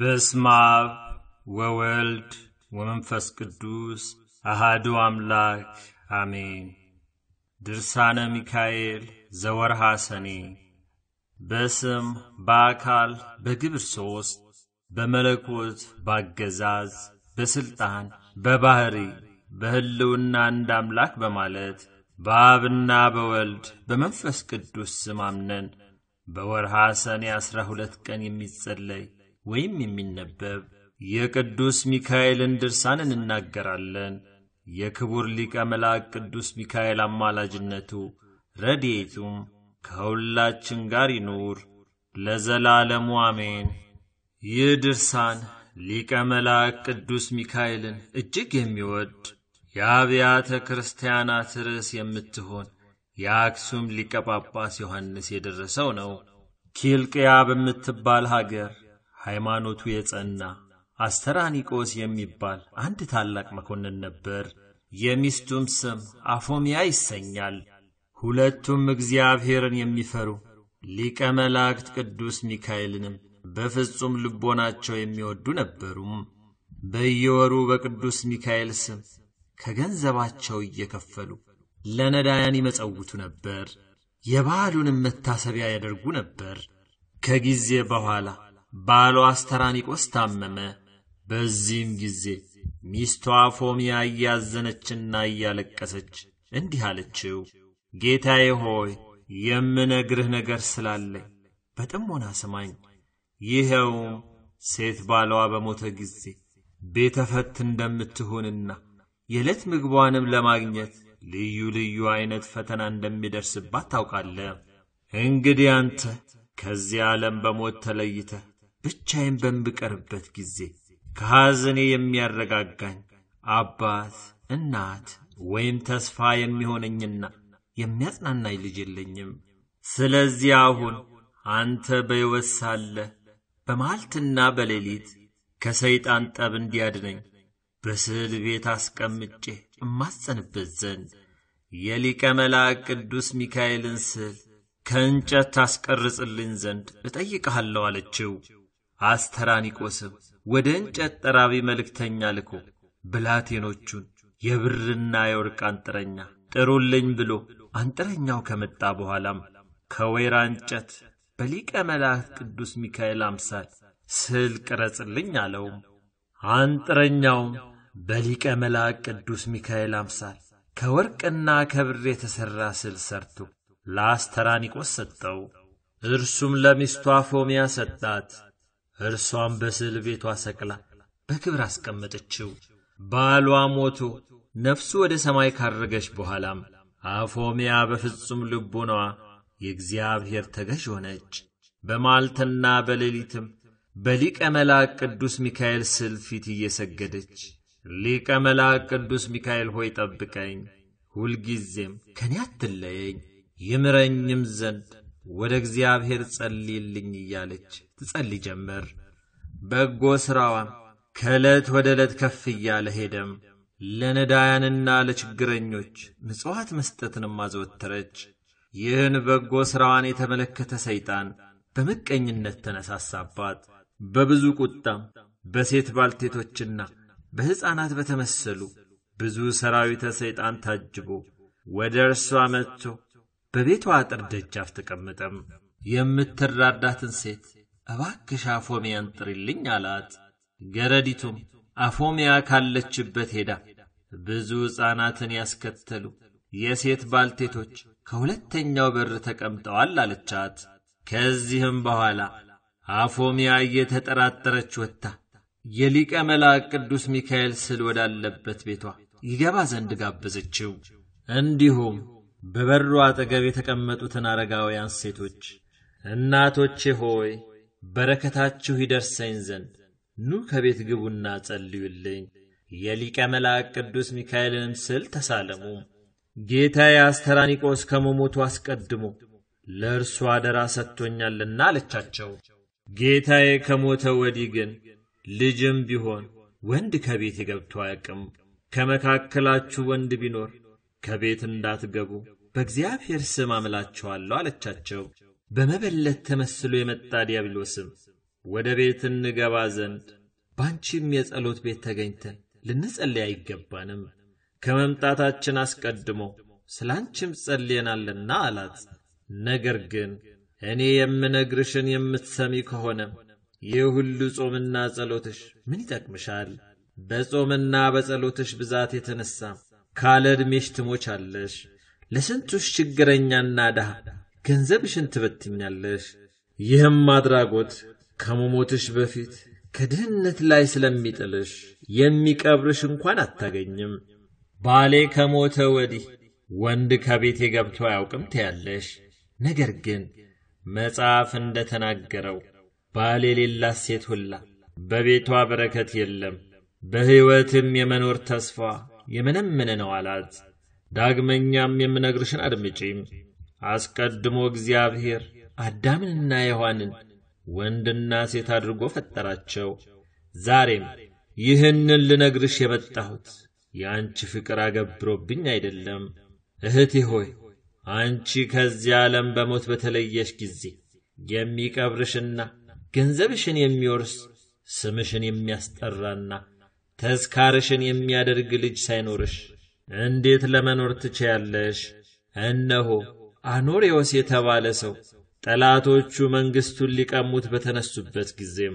በስመ አብ ወወልድ ወመንፈስ ቅዱስ አሃዱ አምላክ አሜን። ድርሳነ ሚካኤል ዘወርሃ ሰኔ በስም በአካል በግብር ሦስት በመለኮት ባገዛዝ በሥልጣን በባሕሪ በሕልውና አንድ አምላክ በማለት በአብና በወልድ በመንፈስ ቅዱስ ስም አምነን በወርሃ ሰኔ ዐሥራ ሁለት ቀን የሚጸለይ ወይም የሚነበብ የቅዱስ ሚካኤልን ድርሳን እንናገራለን። የክቡር ሊቀ መልአክ ቅዱስ ሚካኤል አማላጅነቱ ረድኤቱም ከሁላችን ጋር ይኑር ለዘላለሙ አሜን። ይህ ድርሳን ሊቀ መልአክ ቅዱስ ሚካኤልን እጅግ የሚወድ የአብያተ ክርስቲያናት ርዕስ የምትሆን የአክሱም ሊቀ ጳጳስ ዮሐንስ የደረሰው ነው። ኪልቅያ በምትባል ሀገር ሃይማኖቱ የጸና አስተራኒቆስ የሚባል አንድ ታላቅ መኮንን ነበር። የሚስቱም ስም አፎሚያ ይሰኛል። ሁለቱም እግዚአብሔርን የሚፈሩ ሊቀ መላእክት ቅዱስ ሚካኤልንም በፍጹም ልቦናቸው የሚወዱ ነበሩም። በየወሩ በቅዱስ ሚካኤል ስም ከገንዘባቸው እየከፈሉ ለነዳያን ይመጸውቱ ነበር። የበዓሉንም መታሰቢያ ያደርጉ ነበር። ከጊዜ በኋላ ባሏ አስተራኒቆስ ታመመ። በዚህም ጊዜ ሚስቷ ፎሚያ እያዘነችና እያለቀሰች እንዲህ አለችው፣ ጌታዬ ሆይ የምነግርህ ነገር ስላለኝ በጥሞና ስማኝ። ይኸውም ሴት ባለዋ በሞተ ጊዜ ቤተፈት እንደምትሆንና የዕለት ምግቧንም ለማግኘት ልዩ ልዩ ዐይነት ፈተና እንደሚደርስባት ታውቃለ እንግዲህ አንተ ከዚህ ዓለም በሞት ተለይተህ ብቻዬን በምቀርበት ጊዜ ከሐዘኔ የሚያረጋጋኝ አባት፣ እናት ወይም ተስፋ የሚሆነኝና የሚያጽናናኝ ልጅ የለኝም። ስለዚህ አሁን አንተ በሕይወት ሳለህ በመዓልትና በሌሊት ከሰይጣን ጠብ እንዲያድነኝ በስዕል ቤት አስቀምጬ እማጸንበት ዘንድ የሊቀ መልአክ ቅዱስ ሚካኤልን ስዕል ከእንጨት ታስቀርጽልኝ ዘንድ እጠይቀሃለሁ አለችው። አስተራኒቆስም ወደ እንጨት ጠራቢ መልእክተኛ ልኮ ብላቴኖቹን የብርና የወርቅ አንጥረኛ ጥሩልኝ ብሎ አንጥረኛው ከመጣ በኋላም ከወይራ እንጨት በሊቀ መላእክት ቅዱስ ሚካኤል አምሳል ስዕል ቅረጽልኝ አለውም። አንጥረኛውም በሊቀ መልአክ ቅዱስ ሚካኤል አምሳል ከወርቅና ከብር የተሠራ ስል ሰርቶ ለአስተራኒቆስ ሰጠው። እርሱም ለሚስቱ አፎሚያ ሰጣት። እርሷም በስዕል ቤቷ ሰቅላ በክብር አስቀመጠችው። ባሏ ሞቶ ነፍሱ ወደ ሰማይ ካረገች በኋላም አፎሚያ በፍጹም ልቡኗ የእግዚአብሔር ተገዥ ሆነች። በማልትና በሌሊትም በሊቀ መልአክ ቅዱስ ሚካኤል ስዕል ፊት እየሰገደች ሊቀ መልአክ ቅዱስ ሚካኤል ሆይ ጠብቀኝ፣ ሁልጊዜም ከኔ አትለየኝ፣ ይምረኝም ዘንድ ወደ እግዚአብሔር ጸልይልኝ እያለች ትጸልይ ጀመር። በጎ ሥራዋም ከዕለት ወደ ዕለት ከፍ እያለ ሄደም። ለነዳያንና ለችግረኞች ምጽዋት መስጠትንም አዘወተረች። ይህን በጎ ሥራዋን የተመለከተ ሰይጣን በምቀኝነት ተነሳሳባት። በብዙ ቁጣም በሴት ባልቴቶችና በሕፃናት በተመሰሉ ብዙ ሰራዊተ ሰይጣን ታጅቦ ወደ እርሷ መጥቶ በቤቷ አጥር ደጃፍ ተቀመጠም። የምትራዳትን ሴት እባክሽ አፎሚያን ጥሪልኝ አላት። ገረዲቱም አፎሚያ ካለችበት ሄዳ ብዙ ሕፃናትን ያስከተሉ የሴት ባልቴቶች ከሁለተኛው በር ተቀምጠዋል አለቻት። ከዚህም በኋላ አፎሚያ እየተጠራጠረች ወጥታ የሊቀ መልአክ ቅዱስ ሚካኤል ስል ወዳለበት ቤቷ ይገባ ዘንድ ጋበዘችው። እንዲሁም በበሩ አጠገብ የተቀመጡትን አረጋውያን ሴቶች እናቶቼ ሆይ በረከታችሁ ይደርሰኝ ዘንድ ኑ ከቤት ግቡና ጸልዩልኝ። የሊቀ መልአክ ቅዱስ ሚካኤልንም ስል ተሳለሙ። ጌታዬ አስተራኒቆስ ከመሞቱ አስቀድሞ ለእርሱ አደራ ሰጥቶኛልና አለቻቸው። ጌታዬ ከሞተ ወዲህ ግን ልጅም ቢሆን ወንድ ከቤት ገብቶ አያውቅም። ከመካከላችሁ ወንድ ቢኖር ከቤት እንዳትገቡ በእግዚአብሔር ስም አምላችኋለሁ አለቻቸው። በመበለት ተመስሎ የመጣ ዲያብሎስም ወደ ቤት እንገባ ዘንድ ባንቺም የጸሎት ቤት ተገኝተን ልንጸልይ አይገባንም፣ ከመምጣታችን አስቀድሞ ስላንቺም ጸልየናልና አላት። ነገር ግን እኔ የምነግርሽን የምትሰሚ ከሆነ ይህ ሁሉ ጾምና ጸሎትሽ ምን ይጠቅምሻል? በጾምና በጸሎትሽ ብዛት የተነሳ ካለ ዕድሜሽ አለሽ ለስንቱሽ ችግረኛና ድሃ ገንዘብሽን ትበትኛለሽ። ይህም አድራጎት ከመሞትሽ በፊት ከድህነት ላይ ስለሚጥልሽ የሚቀብርሽ እንኳን አታገኝም። ባሌ ከሞተ ወዲህ ወንድ ከቤቴ ገብቶ አያውቅም ትያለሽ። ነገር ግን መጽሐፍ እንደ ተናገረው ባል የሌላት ሴት ሁላ በቤቷ በረከት የለም፣ በሕይወትም የመኖር ተስፋ የመነመነ ነው አላት። ዳግመኛም የምነግርሽን አድምጪም። አስቀድሞ እግዚአብሔር አዳምንና ሔዋንን ወንድና ሴት አድርጎ ፈጠራቸው። ዛሬም ይህንን ልነግርሽ የመጣሁት የአንቺ ፍቅር አገብሮብኝ አይደለም። እህቴ ሆይ አንቺ ከዚህ ዓለም በሞት በተለየሽ ጊዜ የሚቀብርሽና ገንዘብሽን የሚወርስ ስምሽን የሚያስጠራና ተዝካርሽን የሚያደርግ ልጅ ሳይኖርሽ እንዴት ለመኖር ትችያለሽ? እነሆ አኖሬዎስ የተባለ ሰው ጠላቶቹ መንግሥቱን ሊቀሙት በተነሱበት ጊዜም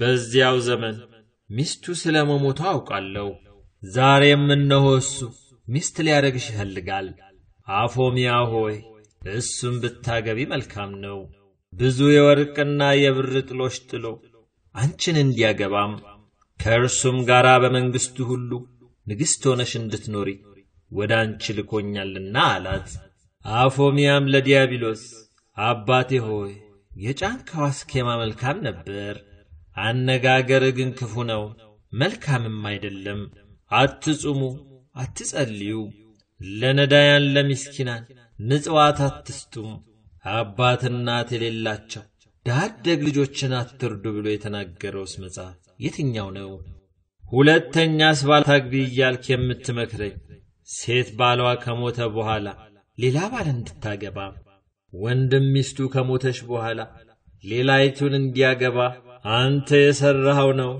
በዚያው ዘመን ሚስቱ ስለ መሞቱ አውቃለሁ። ዛሬም እነሆ እሱ ሚስት ሊያደርግሽ ይፈልጋል። አፎሚያ ሆይ እሱም ብታገቢ መልካም ነው። ብዙ የወርቅና የብር ጥሎሽ ጥሎ አንቺን እንዲያገባም ከእርሱም ጋር በመንግሥቱ ሁሉ ንግሥት ሆነሽ እንድትኖሪ ወደ አንቺ ልኮኛልና አላት። አፎሚያም ለዲያብሎስ አባቴ ሆይ የጫንካው አስኬማ መልካም ነበር፣ አነጋገር ግን ክፉ ነው፣ መልካምም አይደለም። አትጹሙ፣ አትጸልዩ፣ ለነዳያን ለምስኪናን ምጽዋት አትስጡም፣ አባት እናት የሌላቸው ዳደግ ልጆችን አትርዱ ብሎ የተናገረውስ መጽሐፍ የትኛው ነው? ሁለተኛስ ባል ታግቢ እያልክ የምትመክረኝ ሴት ባሏ ከሞተ በኋላ ሌላ ባል እንድታገባ ወንድም ሚስቱ ከሞተች በኋላ ሌላይቱን እንዲያገባ አንተ የሠራኸው ነው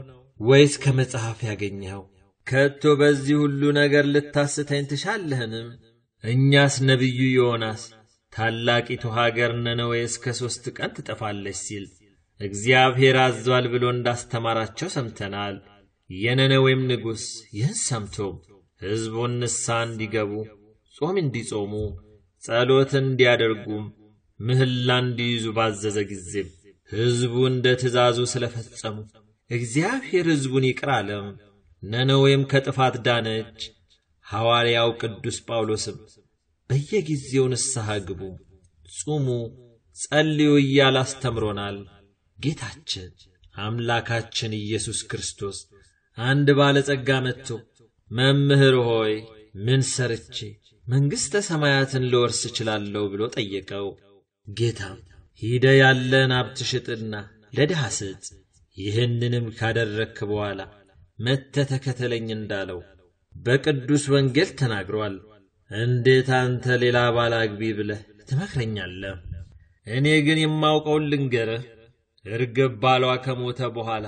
ወይስ ከመጽሐፍ ያገኘኸው? ከቶ በዚህ ሁሉ ነገር ልታስተኝ ትሻለህንም? እኛስ ነቢዩ ዮናስ ታላቂቱ ሀገር ነነዌ እስከ ሦስት ቀን ትጠፋለች ሲል እግዚአብሔር አዟል ብሎ እንዳስተማራቸው ሰምተናል። የነነዌም ንጉሥ ይህን ሰምቶ ሕዝቡን ንስሐ እንዲገቡ ጾም እንዲጾሙ ጸሎት እንዲያደርጉም ምህላ እንዲይዙ ባዘዘ ጊዜም ሕዝቡ እንደ ትእዛዙ ስለ ፈጸሙ እግዚአብሔር ሕዝቡን ይቅር አለም። ነነዌም ከጥፋት ዳነች። ሐዋርያው ቅዱስ ጳውሎስም በየጊዜው ንስሐ ግቡ፣ ጹሙ፣ ጸልዩ እያል አስተምሮናል። ጌታችን አምላካችን ኢየሱስ ክርስቶስ አንድ ባለጸጋ መጥቶ መምህር ሆይ ምን ሰርቼ መንግሥተ ሰማያትን ልወርስ እችላለሁ ብሎ ጠየቀው። ጌታም ሂደ ያለን ሀብት ሽጥና ለድሃ ስጥ፣ ይህንንም ካደረክ በኋላ መተ ተከተለኝ እንዳለው በቅዱስ ወንጌል ተናግሯል። እንዴት አንተ ሌላ ባል አግቢ ብለህ ትመክረኛለህ? እኔ ግን የማውቀውን ልንገርህ። እርግብ ባሏ ከሞተ በኋላ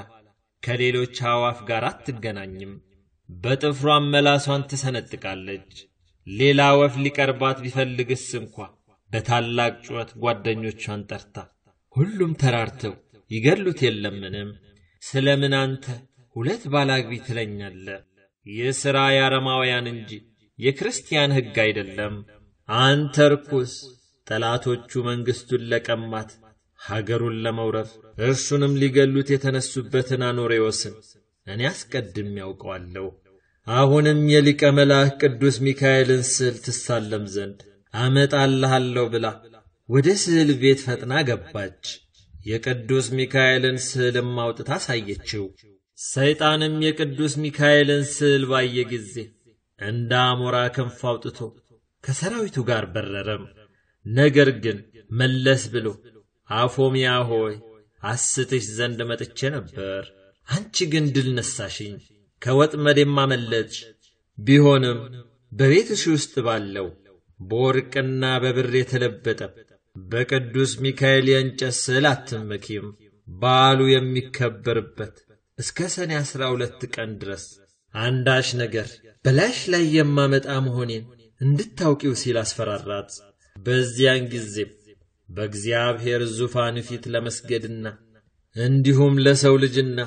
ከሌሎች አዋፍ ጋር አትገናኝም፣ በጥፍሯን መላሷን ትሰነጥቃለች። ሌላ ወፍ ሊቀርባት ቢፈልግስ እንኳ በታላቅ ጩኸት ጓደኞቿን ጠርታ ሁሉም ተራርተው ይገድሉት የለምንም? ስለ ምን አንተ ሁለት ባላግቢ ትለኛለ? ይህ ሥራ የአረማውያን እንጂ የክርስቲያን ሕግ አይደለም። አንተ ርኩስ፣ ጠላቶቹ መንግሥቱን ለቀማት ሀገሩን ለመውረፍ እርሱንም ሊገሉት የተነሱበትን አኖሬዎስን እኔ አስቀድም ያውቀዋለሁ። አሁንም የሊቀ መልአክ ቅዱስ ሚካኤልን ስዕል ትሳለም ዘንድ አመጣልሃለሁ ብላ ወደ ስዕል ቤት ፈጥና ገባች። የቅዱስ ሚካኤልን ስዕልም አውጥታ አሳየችው። ሰይጣንም የቅዱስ ሚካኤልን ስዕል ባየ ጊዜ እንደ አሞራ ክንፍ አውጥቶ ከሰራዊቱ ጋር በረረም። ነገር ግን መለስ ብሎ አፎሚያ ሆይ አስትሽ ዘንድ መጥቼ ነበር፣ አንቺ ግን ድል ነሳሽኝ ከወጥመድ የማመለጭ ቢሆንም በቤትሽ ውስጥ ባለው በወርቅና በብር የተለበጠ በቅዱስ ሚካኤል የእንጨት ስዕል አትመኪም። በዓሉ የሚከበርበት እስከ ሰኔ ዐሥራ ሁለት ቀን ድረስ አንዳች ነገር በላሽ ላይ የማመጣ መሆኔን እንድታውቂው ሲል አስፈራራት። በዚያን ጊዜም በእግዚአብሔር ዙፋን ፊት ለመስገድና እንዲሁም ለሰው ልጅና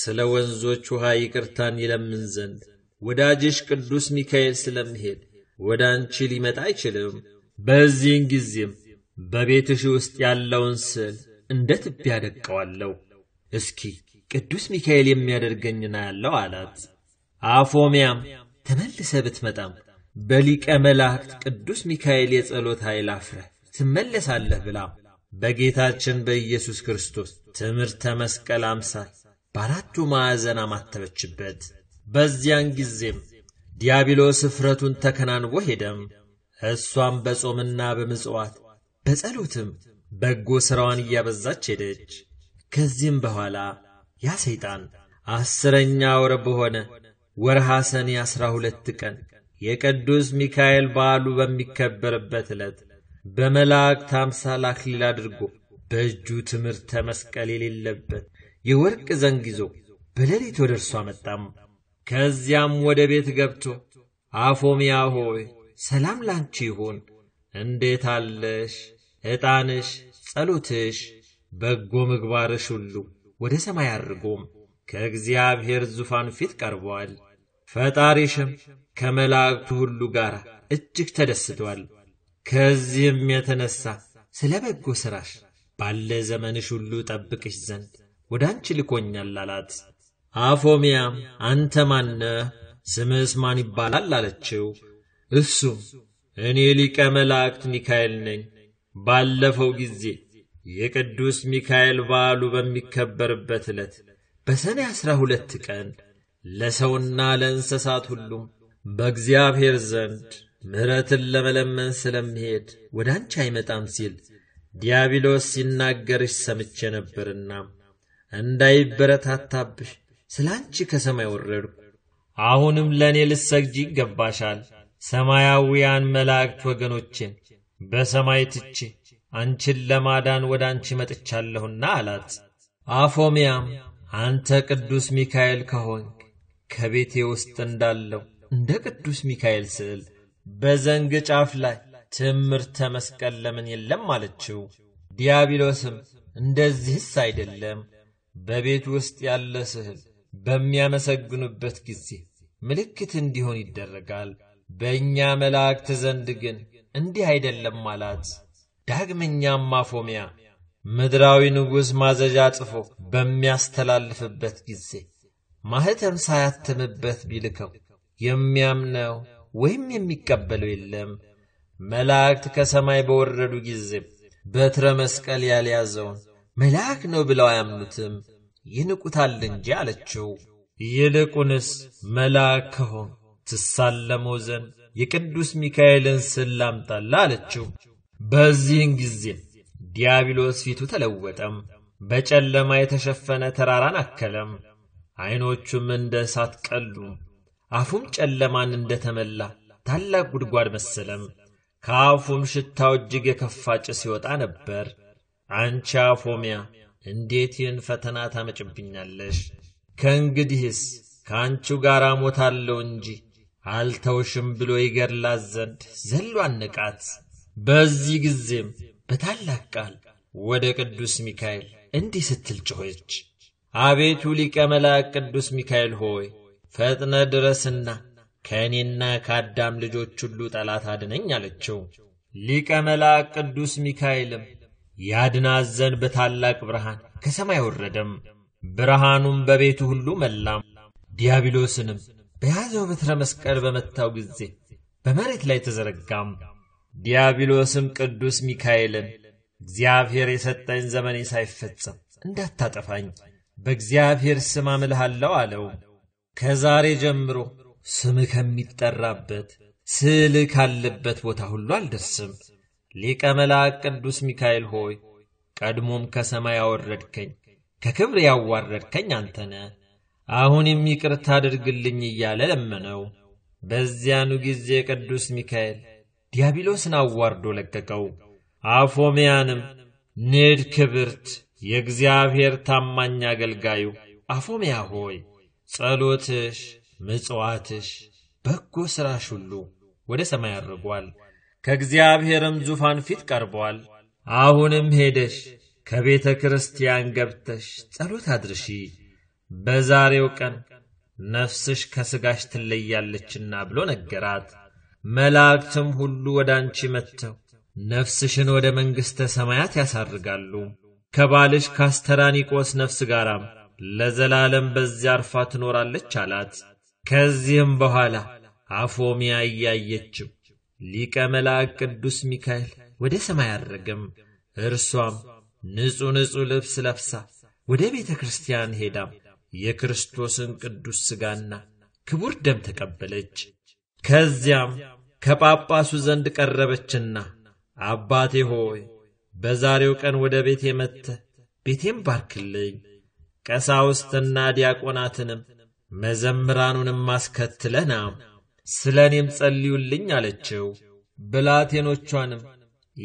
ስለ ወንዞች ውሃ ይቅርታን ይለምን ዘንድ ወዳጅሽ ቅዱስ ሚካኤል ስለምሄድ ወደ አንቺ ሊመጣ አይችልም። በዚህን ጊዜም በቤትሽ ውስጥ ያለውን ስዕል እንደ ትቢያ ያደቀዋለሁ። እስኪ ቅዱስ ሚካኤል የሚያደርገኝና ያለው አላት። አፎሚያም ተመልሰ ብትመጣም በሊቀ መላእክት ቅዱስ ሚካኤል የጸሎት ኃይል አፍረህ ትመለሳለህ ብላ በጌታችን በኢየሱስ ክርስቶስ ትምህርተ መስቀል አምሳል በአራቱ ማዕዘን አማተበችበት። በዚያን ጊዜም ዲያብሎስ እፍረቱን ተከናንቦ ሄደም። እሷም በጾምና በምጽዋት በጸሎትም በጎ ሥራዋን እያበዛች ሄደች። ከዚህም በኋላ ያ ሰይጣን አስረኛ ወር በሆነ ወርሃ ሰኔ አሥራ ሁለት ቀን የቅዱስ ሚካኤል በዓሉ በሚከበርበት ዕለት በመላእክት አምሳል አክሊል አድርጎ በእጁ ትምህርተ መስቀል የሌለበት የወርቅ ዘንግ ይዞ በሌሊት ወደ እርሱ አመጣም ከዚያም ወደ ቤት ገብቶ አፎምያ ሆይ ሰላም ላንቺ ይሁን፣ እንዴት አለሽ? ዕጣንሽ፣ ጸሎትሽ፣ በጎ ምግባርሽ ሁሉ ወደ ሰማይ አድርጎም ከእግዚአብሔር ዙፋን ፊት ቀርቧል። ፈጣሪሽም ከመላእክቱ ሁሉ ጋር እጅግ ተደስቷል። ከዚህም የተነሳ ስለ በጎ ሥራሽ ባለ ዘመንሽ ሁሉ ጠብቅሽ ዘንድ ወደ አንቺ ልኮኛል አላት። አፎሚያም አንተ ማነ ስምህስ ማን ይባላል አለችው። እሱም እኔ ሊቀ መላእክት ሚካኤል ነኝ። ባለፈው ጊዜ የቅዱስ ሚካኤል በዓሉ በሚከበርበት ዕለት በሰኔ ዐሥራ ሁለት ቀን ለሰውና ለእንስሳት ሁሉም በእግዚአብሔር ዘንድ ምሕረትን ለመለመን ስለምሄድ ወደ አንቺ አይመጣም ሲል ዲያብሎስ ሲናገርሽ ሰምቼ ነበርና እንዳይበረታታብሽ ስለ አንቺ ከሰማይ ወረድ አሁንም ለእኔ ልሰግጂ ይገባሻል። ሰማያዊያን መላእክት ወገኖቼን በሰማይ ትቼ አንቺን ለማዳን ወደ አንቺ መጥቻለሁና አላት። አፎሚያም አንተ ቅዱስ ሚካኤል ከሆንክ ከቤቴ ውስጥ እንዳለው እንደ ቅዱስ ሚካኤል ስዕል በዘንግ ጫፍ ላይ ትምህርተ መስቀል ለምን የለም አለችው። ዲያብሎስም እንደዚህስ አይደለም በቤት ውስጥ ያለ ስዕል በሚያመሰግኑበት ጊዜ ምልክት እንዲሆን ይደረጋል። በእኛ መላእክት ዘንድ ግን እንዲህ አይደለም አላት። ዳግመኛም ማፎሚያ ምድራዊ ንጉሥ ማዘዣ ጽፎ በሚያስተላልፍበት ጊዜ ማኅተም ሳያትምበት ቢልከው የሚያምነው ወይም የሚቀበለው የለም። መላእክት ከሰማይ በወረዱ ጊዜ በትረ መስቀል ያልያዘውን መልአክ ነው ብለው አያምኑትም፣ ይንቁታል እንጂ አለችው። ይልቁንስ መልአክ ከሆን ትሳለመው ዘንድ የቅዱስ ሚካኤልን ስላምጣላ አለችው። በዚህን ጊዜ ዲያብሎስ ፊቱ ተለወጠም፣ በጨለማ የተሸፈነ ተራራን አከለም። ዐይኖቹም እንደ እሳት ቀሉ፣ አፉም ጨለማን እንደ ተመላ ታላቅ ጉድጓድ መሰለም። ከአፉም ሽታው እጅግ የከፋ ጭስ ሲወጣ ነበር። አንቺ አፎሚያ እንዴት ይህን ፈተና ታመጭብኛለሽ? ከእንግዲህስ ከአንቺው ጋር ሞታለሁ እንጂ አልተውሽም ብሎ ይገድላት ዘንድ ዘሎ ንቃት። በዚህ ጊዜም በታላቅ ቃል ወደ ቅዱስ ሚካኤል እንዲህ ስትል ጮኸች፣ አቤቱ ሊቀ መላእክት ቅዱስ ሚካኤል ሆይ ፈጥነ ድረስና ከእኔና ከአዳም ልጆች ሁሉ ጠላት አድነኝ አለችው። ሊቀ መልአክ ቅዱስ ሚካኤልም ያድናዘን በታላቅ ብርሃን ከሰማይ ወረደም። ብርሃኑም በቤቱ ሁሉ መላም። ዲያብሎስንም በያዘው በትረ መስቀል በመታው ጊዜ በመሬት ላይ ተዘረጋም። ዲያብሎስም ቅዱስ ሚካኤልን እግዚአብሔር የሰጠኝ ዘመኔ ሳይፈጸም እንዳታጠፋኝ በእግዚአብሔር ስም አምልሃለሁ አለው። ከዛሬ ጀምሮ ስም ከሚጠራበት ስዕል ካለበት ቦታ ሁሉ አልደርስም ሊቀ መልአክ ቅዱስ ሚካኤል ሆይ ቀድሞም ከሰማይ አወረድከኝ ከክብር ያዋረድከኝ አንተነ አሁን የሚቅር አድርግልኝ እያለ ለመነው። በዚያኑ ጊዜ ቅዱስ ሚካኤል ዲያብሎስን አዋርዶ ለቀቀው። አፎሚያንም ንድ ክብርት የእግዚአብሔር ታማኝ አገልጋዩ አፎሚያ ሆይ ጸሎትሽ፣ ምጽዋትሽ፣ በጎ ሥራሽ ሁሉ ወደ ሰማይ አድርጓል። ከእግዚአብሔርም ዙፋን ፊት ቀርቧል። አሁንም ሄደሽ ከቤተ ክርስቲያን ገብተሽ ጸሎት አድርሺ፣ በዛሬው ቀን ነፍስሽ ከሥጋሽ ትለያለችና ብሎ ነገራት። መላእክትም ሁሉ ወደ አንቺ መጥተው ነፍስሽን ወደ መንግሥተ ሰማያት ያሳርጋሉ። ከባልሽ ካስተራኒቆስ ነፍስ ጋራም ለዘላለም በዚያ አርፋ ትኖራለች አላት። ከዚህም በኋላ አፎሚያ እያየችው ሊቀ መላእክት ቅዱስ ሚካኤል ወደ ሰማይ አረገም። እርሷም ንጹሕ ንጹሕ ልብስ ለብሳ ወደ ቤተ ክርስቲያን ሄዳም የክርስቶስን ቅዱስ ሥጋና ክቡር ደም ተቀበለች። ከዚያም ከጳጳሱ ዘንድ ቀረበችና አባቴ ሆይ በዛሬው ቀን ወደ ቤት የመተ ቤቴም ባርክልኝ፣ ቀሳውስትና ዲያቆናትንም መዘምራኑንም አስከትለናም ስለ እኔም ጸልዩልኝ አለችው። ብላቴኖቿንም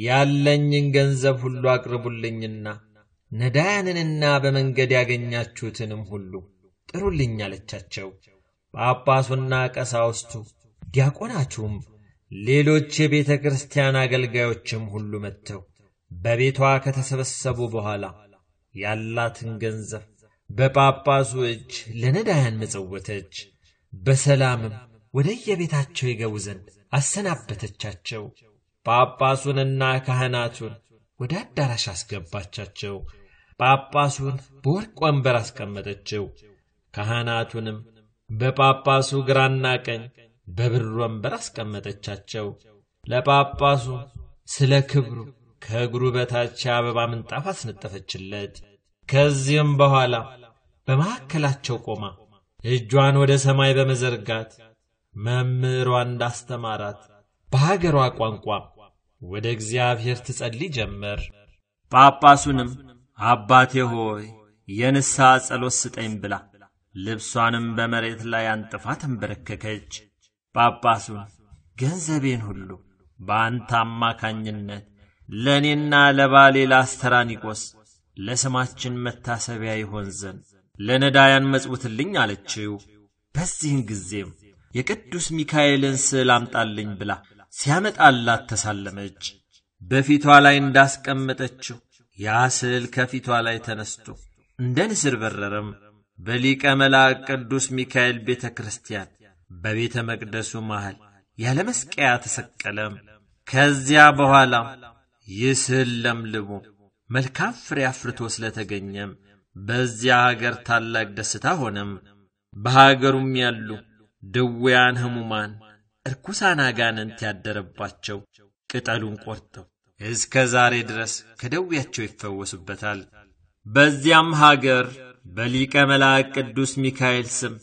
ያለኝን ገንዘብ ሁሉ አቅርቡልኝና ነዳያንንና በመንገድ ያገኛችሁትንም ሁሉ ጥሩልኝ አለቻቸው። ጳጳሱና ቀሳውስቱ ዲያቆናቱም ሌሎች የቤተ ክርስቲያን አገልጋዮችም ሁሉ መጥተው በቤቷ ከተሰበሰቡ በኋላ ያላትን ገንዘብ በጳጳሱ እጅ ለነዳያን መጸወተች። በሰላምም ወደየቤታቸው የገቡ ዘንድ አሰናበተቻቸው። ጳጳሱንና ካህናቱን ወደ አዳራሽ አስገባቻቸው። ጳጳሱን በወርቅ ወንበር አስቀመጠችው። ካህናቱንም በጳጳሱ ግራና ቀኝ በብር ወንበር አስቀመጠቻቸው። ለጳጳሱ ስለ ክብሩ ከእግሩ በታች የአበባ ምንጣፍ አስነጠፈችለት። ከዚህም በኋላ በማካከላቸው ቆማ እጇን ወደ ሰማይ በመዘርጋት መምህሯ እንዳስተማራት በሀገሯ ቋንቋ ወደ እግዚአብሔር ትጸልይ ጀመር። ጳጳሱንም አባቴ ሆይ የንሳ ጸሎት ስጠኝ ብላ ልብሷንም በመሬት ላይ አንጥፋ ተንበረከከች። ጳጳሱን ገንዘቤን ሁሉ በአንተ አማካኝነት ለእኔና ለባሌ ለአስተራኒቆስ ለስማችን መታሰቢያ ይሆን ዘንድ ለነዳያን መጽውትልኝ አለችው። በዚህን ጊዜም የቅዱስ ሚካኤልን ስዕል አምጣልኝ ብላ ሲያመጣላት ተሳለመች። በፊቷ ላይ እንዳስቀመጠችው ያ ስዕል ከፊቷ ላይ ተነስቶ እንደ ንስር በረረም። በሊቀ መልአክ ቅዱስ ሚካኤል ቤተ ክርስቲያን በቤተ መቅደሱ መሃል ያለ መስቀያ ተሰቀለም። ከዚያ በኋላም ይህ ስዕል ለምልሞ መልካም ፍሬ አፍርቶ ስለተገኘም በዚያ አገር ታላቅ ደስታ ሆነም። በሀገሩም ያሉ ድውያን ህሙማን እርኩሳን አጋንንት ያደረባቸው ቅጠሉን ቆርጠው እስከ ዛሬ ድረስ ከደዌያቸው ይፈወሱበታል። በዚያም ሀገር በሊቀ መላእክ ቅዱስ ሚካኤል ስም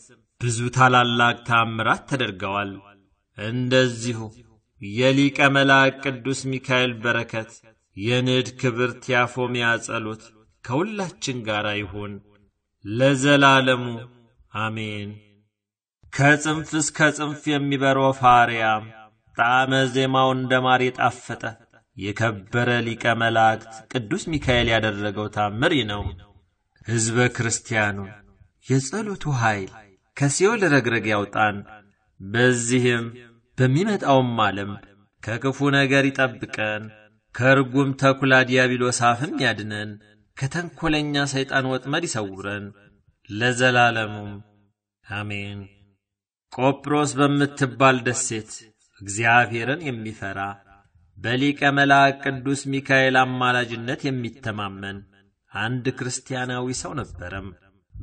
ብዙ ታላላቅ ታምራት ተደርገዋል። እንደዚሁ የሊቀ መላእክ ቅዱስ ሚካኤል በረከት፣ የንድ ክብር ያፎሚያ ጸሎት ከሁላችን ጋር ይሁን ለዘላለሙ አሜን። ከጽንፍ እስከ ጽንፍ የሚበረው ፋሪያም ጣዕመ ዜማው እንደ ማር የጣፈጠ የከበረ ሊቀ መላእክት ቅዱስ ሚካኤል ያደረገው ታምር ነው። ሕዝበ ክርስቲያኑ የጸሎቱ ኃይል ከሲኦል ረግረግ ያውጣን። በዚህም በሚመጣውም ዓለም ከክፉ ነገር ይጠብቀን። ከርጉም ተኩላ ዲያብሎስ አፍም ያድነን። ከተንኰለኛ ሰይጣን ወጥመድ ይሰውረን። ለዘላለሙም አሜን። ቆጵሮስ በምትባል ደሴት እግዚአብሔርን የሚፈራ በሊቀ መልአክ ቅዱስ ሚካኤል አማላጅነት የሚተማመን አንድ ክርስቲያናዊ ሰው ነበረም።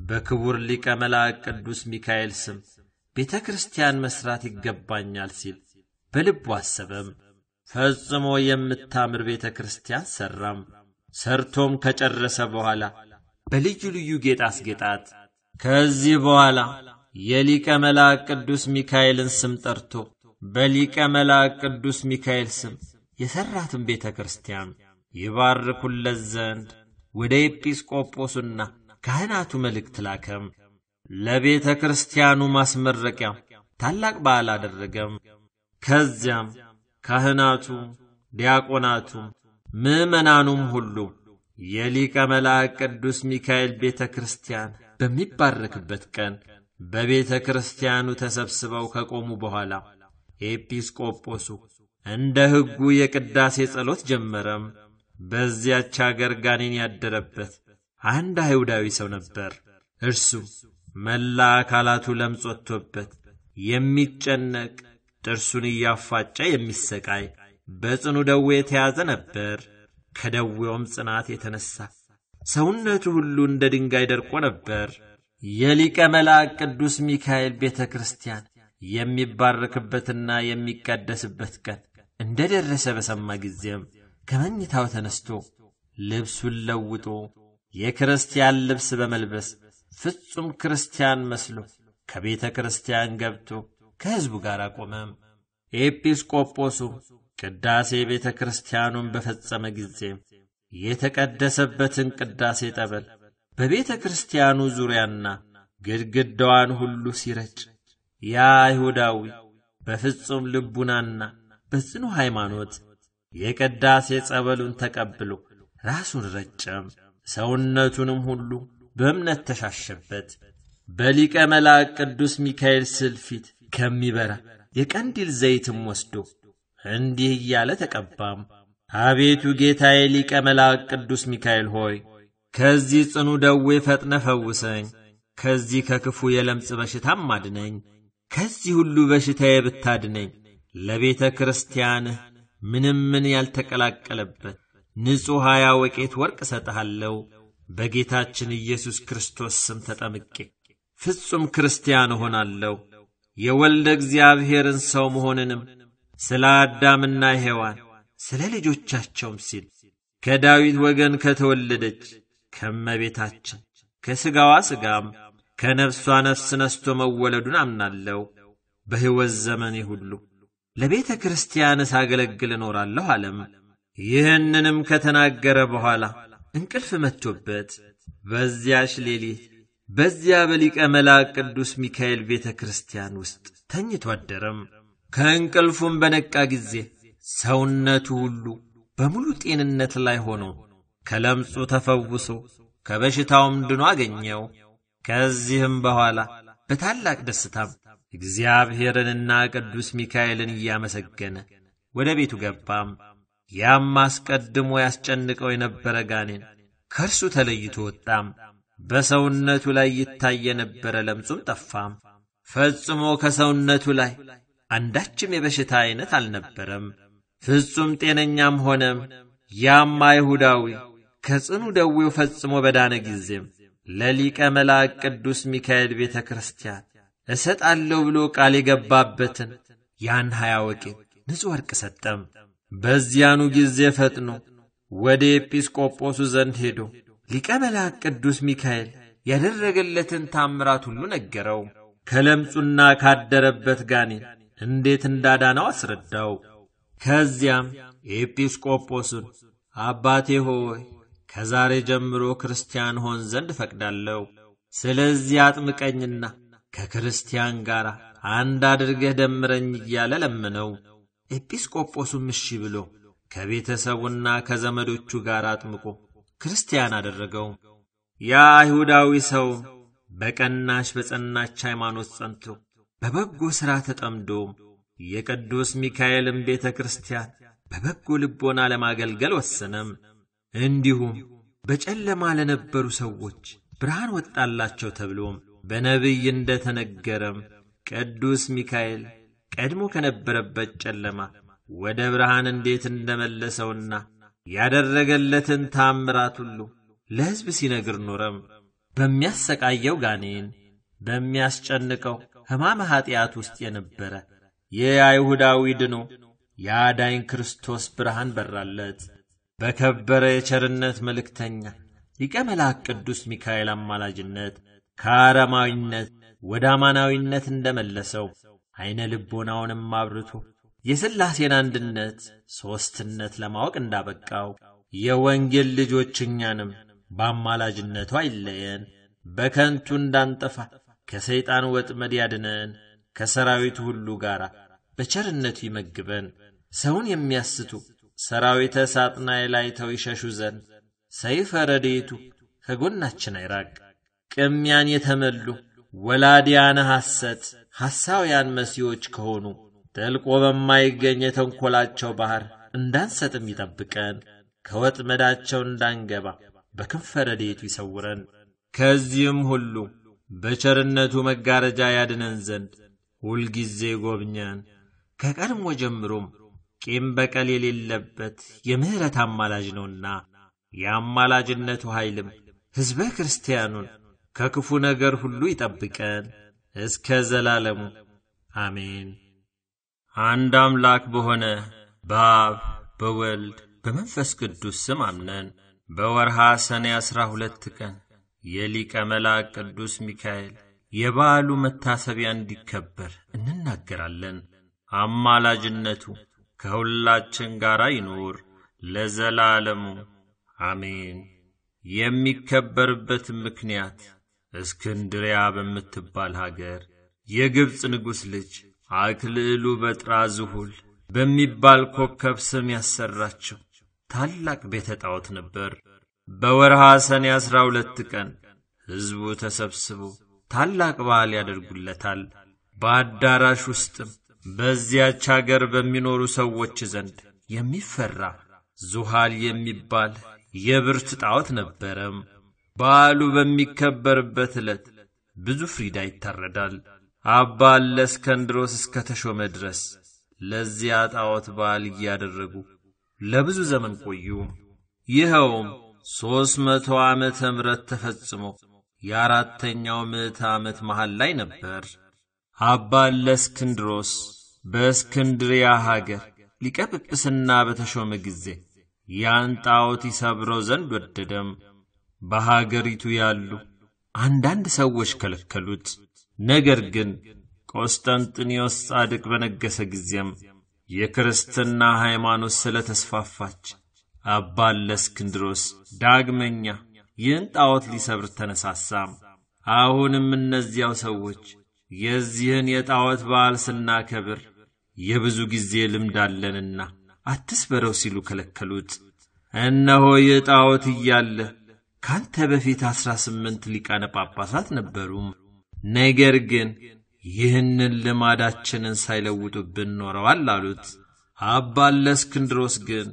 በክቡር ሊቀ መልአክ ቅዱስ ሚካኤል ስም ቤተ ክርስቲያን መሥራት ይገባኛል ሲል በልቡ አሰበም። ፈጽሞ የምታምር ቤተ ክርስቲያን ሠራም። ሰርቶም ከጨረሰ በኋላ በልዩ ልዩ ጌጥ አስጌጣት። ከዚህ በኋላ የሊቀ መልአክ ቅዱስ ሚካኤልን ስም ጠርቶ በሊቀ መልአክ ቅዱስ ሚካኤል ስም የሠራትን ቤተ ክርስቲያን ይባርኩለት ዘንድ ወደ ኤጲስቆጶሱና ካህናቱ መልእክት ላከም። ለቤተ ክርስቲያኑ ማስመረቂያ ታላቅ በዓል አደረገም። ከዚያም ካህናቱ፣ ዲያቆናቱ፣ ምዕመናኑም ሁሉ የሊቀ መልአክ ቅዱስ ሚካኤል ቤተ ክርስቲያን በሚባረክበት ቀን በቤተ ክርስቲያኑ ተሰብስበው ከቆሙ በኋላ ኤጲስቆጶሱ እንደ ሕጉ የቅዳሴ ጸሎት ጀመረም። በዚያች አገር ጋኔን ያደረበት አንድ አይሁዳዊ ሰው ነበር። እርሱ መላ አካላቱ ለምጽ ወጥቶበት የሚጨነቅ ጥርሱን እያፋጨ የሚሰቃይ በጽኑ ደዌ የተያዘ ነበር። ከደዌውም ጽናት የተነሳ ሰውነቱ ሁሉ እንደ ድንጋይ ደርቆ ነበር። የሊቀ መልአክ ቅዱስ ሚካኤል ቤተ ክርስቲያን የሚባረክበትና የሚቀደስበት ቀን እንደ ደረሰ በሰማ ጊዜም ከመኝታው ተነስቶ ልብሱን ለውጦ የክርስቲያን ልብስ በመልበስ ፍጹም ክርስቲያን መስሎ ከቤተ ክርስቲያን ገብቶ ከሕዝቡ ጋር አቆመም። ኤጲስቆጶሱ ቅዳሴ ቤተ ክርስቲያኑን በፈጸመ ጊዜ የተቀደሰበትን ቅዳሴ ጠበል በቤተ ክርስቲያኑ ዙሪያና ግድግዳዋን ሁሉ ሲረጭ ያ አይሁዳዊ በፍጹም ልቡናና በጽኑ ሃይማኖት የቅዳሴ ጸበሉን ተቀብሎ ራሱን ረጨም፣ ሰውነቱንም ሁሉ በእምነት ተሻሸበት። በሊቀ መልአክ ቅዱስ ሚካኤል ስዕል ፊት ከሚበራ የቀንዲል ዘይትም ወስዶ እንዲህ እያለ ተቀባም። አቤቱ ጌታዬ ሊቀ መልአክ ቅዱስ ሚካኤል ሆይ ከዚህ ጽኑ ደዌ ፈጥነ ፈውሰኝ፣ ከዚህ ከክፉ የለምጽ በሽታም አድነኝ፣ ከዚህ ሁሉ በሽታዬ ብታድነኝ። ለቤተ ክርስቲያንህ ምንም ምን ያልተቀላቀለበት ንጹሕ ሀያ ወቄት ወርቅ እሰጥሃለሁ። በጌታችን ኢየሱስ ክርስቶስ ስም ተጠምቄ ፍጹም ክርስቲያን እሆናለሁ። የወልደ እግዚአብሔርን ሰው መሆንንም ስለ አዳምና ሔዋን ስለ ልጆቻቸውም ሲል ከዳዊት ወገን ከተወለደች ከመቤታችን ከሥጋዋ ሥጋም ከነፍሷ ነፍስ ነስቶ መወለዱን አምናለሁ። በሕይወት ዘመኔ ሁሉ ለቤተ ክርስቲያን ሳገለግል እኖራለሁ አለም። ይህንንም ከተናገረ በኋላ እንቅልፍ መጥቶበት በዚያሽ ሌሊት በዚያ በሊቀ መልአክ ቅዱስ ሚካኤል ቤተ ክርስቲያን ውስጥ ተኝቶ አደረም። ከእንቅልፉም በነቃ ጊዜ ሰውነቱ ሁሉ በሙሉ ጤንነት ላይ ሆኖ ከለምጹ ተፈውሶ ከበሽታውም ድኖ አገኘው። ከዚህም በኋላ በታላቅ ደስታም እግዚአብሔርንና ቅዱስ ሚካኤልን እያመሰገነ ወደ ቤቱ ገባም። ያም አስቀድሞ ያስጨንቀው የነበረ ጋኔን ከእርሱ ተለይቶ ወጣም። በሰውነቱ ላይ ይታይ የነበረ ለምጹም ጠፋም። ፈጽሞ ከሰውነቱ ላይ አንዳችም የበሽታ ዐይነት አልነበረም። ፍጹም ጤነኛም ሆነም። ያም አይሁዳዊ ከጽኑ ደዌው ፈጽሞ በዳነ ጊዜም ለሊቀ መልአክ ቅዱስ ሚካኤል ቤተ ክርስቲያን እሰጣለሁ ብሎ ቃል የገባበትን ያን ሀያ ወቄት ንጹሕ ወርቅ ሰጠም። በዚያኑ ጊዜ ፈጥኖ ወደ ኤጲስቆጶሱ ዘንድ ሄዶ ሊቀ መልአክ ቅዱስ ሚካኤል ያደረገለትን ታምራት ሁሉ ነገረው። ከለምጹና ካደረበት ጋኔ እንዴት እንዳዳናው አስረዳው። ከዚያም ኤጲስቆጶሱን አባቴ ሆይ ከዛሬ ጀምሮ ክርስቲያን ሆን ዘንድ ፈቅዳለሁ። ስለዚህ አጥምቀኝና ከክርስቲያን ጋር አንድ አድርገህ ደምረኝ እያለ ለምነው። ኤጲስቆጶሱም እሺ ብሎ ከቤተሰቡና ከዘመዶቹ ጋር አጥምቆ ክርስቲያን አደረገው። ያ አይሁዳዊ ሰው በቀናሽ በጸናች ሃይማኖት ጸንቶ በበጎ ሥራ ተጠምዶ የቅዱስ ሚካኤልም ቤተ ክርስቲያን በበጎ ልቦና ለማገልገል ወሰነም። እንዲሁም በጨለማ ለነበሩ ሰዎች ብርሃን ወጣላቸው ተብሎም በነቢይ እንደ ተነገረም ቅዱስ ሚካኤል ቀድሞ ከነበረበት ጨለማ ወደ ብርሃን እንዴት እንደመለሰውና ያደረገለትን ታምራት ሁሉ ለሕዝብ ሲነግር ኖረም። በሚያሰቃየው ጋኔን በሚያስጨንቀው ሕማመ ኀጢአት ውስጥ የነበረ አይሁዳዊ ድኖ የአዳኝ ክርስቶስ ብርሃን በራለት። በከበረ የቸርነት መልእክተኛ ሊቀ መልአክ ቅዱስ ሚካኤል አማላጅነት ከአረማዊነት ወደ አማናዊነት እንደመለሰው ዐይነ ልቦናውንም አብርቶ የሥላሴን አንድነት ሦስትነት ለማወቅ እንዳበቃው የወንጌል ልጆች እኛንም በአማላጅነቱ አይለየን፣ በከንቱ እንዳንጠፋ ከሰይጣን ወጥመድ ያድነን፣ ከሰራዊቱ ሁሉ ጋር በቸርነቱ ይመግበን፣ ሰውን የሚያስቱ ሰራዊተ ሳጥናኤል አይተው ይሸሹ ዘንድ ሰይፈ ረድኤቱ ከጎናችን አይራቅ። ቅሚያን የተመሉ ወላዲያነ ሐሰት ሐሳውያን መሲዎች ከሆኑ ጠልቆ በማይገኝ የተንኰላቸው ባሕር እንዳንሰጥም ይጠብቀን። ከወጥመዳቸው እንዳንገባ በክንፈ ረድኤቱ ይሰውረን። ከዚህም ሁሉ በቸርነቱ መጋረጃ ያድነን ዘንድ ሁልጊዜ ጐብኘን ከቀድሞ ጀምሮም ቂም በቀል የሌለበት የምሕረት አማላጅ ነውና የአማላጅነቱ ኃይልም ሕዝበ ክርስቲያኑን ከክፉ ነገር ሁሉ ይጠብቀን እስከ ዘላለሙ አሜን። አንድ አምላክ በሆነ በአብ በወልድ በመንፈስ ቅዱስ ስም አምነን በወርሃ ሰኔ ዐሥራ ሁለት ቀን የሊቀ መልአክ ቅዱስ ሚካኤል የበዓሉ መታሰቢያ እንዲከበር እንናገራለን። አማላጅነቱ ከሁላችን ጋር ይኑር ለዘላለሙ አሜን። የሚከበርበት ምክንያት እስክንድሪያ በምትባል ሀገር የግብፅ ንጉሥ ልጅ አክልዕሉ በጥራ ዝሁል በሚባል ኮከብ ስም ያሰራቸው ታላቅ ቤተ ጣዖት ነበር። በወርሃ ሰኔ ዐሥራ ሁለት ቀን ሕዝቡ ተሰብስቦ ታላቅ በዓል ያደርጉለታል። በአዳራሽ ውስጥም በዚያች አገር በሚኖሩ ሰዎች ዘንድ የሚፈራ ዙሃል የሚባል የብርት ጣዖት ነበረም። በዓሉ በሚከበርበት ዕለት ብዙ ፍሪዳ ይታረዳል። አባ ለእስከንድሮስ እስከ ተሾመ ድረስ ለዚያ ጣዖት በዓል እያደረጉ ለብዙ ዘመን ቆዩ። ይኸውም ሦስት መቶ ዓመተ ምሕረት ተፈጽሞ የአራተኛው ምዕተ ዓመት መሃል ላይ ነበር። አባ እለእስክንድሮስ በእስክንድሪያ ሀገር ሊቀ በተሾመ ጊዜ ያን ጣዖት ይሰብረው ዘንድ ወደደም። በሀገሪቱ ያሉ አንዳንድ ሰዎች ከለከሉት። ነገር ግን ቆስጠንጥኒዮስ ጻድቅ በነገሰ ጊዜም የክርስትና ሃይማኖት ስለ ተስፋፋች አባለስክንድሮስ ዳግመኛ ይህን ጣዖት ሊሰብር ተነሳሳም። አሁንም እነዚያው ሰዎች የዚህን የጣዖት በዓል ስናከብር የብዙ ጊዜ ልምድ አለንና አትስበረው ሲሉ ከለከሉት። እነሆ ይህ ጣዖት እያለ ካንተ በፊት አሥራ ስምንት ሊቃነ ጳጳሳት ነበሩ። ነገር ግን ይህንን ልማዳችንን ሳይለውጡብን ኖረዋል አሉት። አባለስክንድሮስ ግን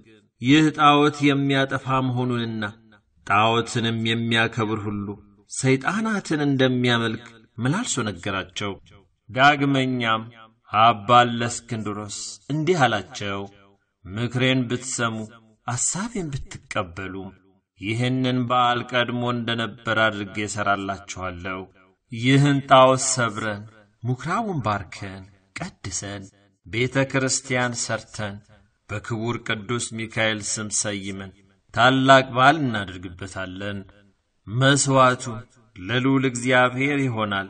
ይህ ጣዖት የሚያጠፋ መሆኑንና ጣዖትንም የሚያከብር ሁሉ ሰይጣናትን እንደሚያመልክ መላልሶ ነገራቸው። ዳግመኛም አባል እለእስክንድሮስ እንዲህ አላቸው፣ ምክሬን ብትሰሙ አሳቤን ብትቀበሉ ይህንን በዓል ቀድሞ እንደ ነበር አድርጌ እሠራላችኋለሁ። ይህን ጣዖት ሰብረን ምኵራቡን ባርከን ቀድሰን ቤተ ክርስቲያን ሠርተን በክቡር ቅዱስ ሚካኤል ስም ሰይመን ታላቅ በዓል እናደርግበታለን። መሥዋዕቱም ለልዑል እግዚአብሔር ይሆናል።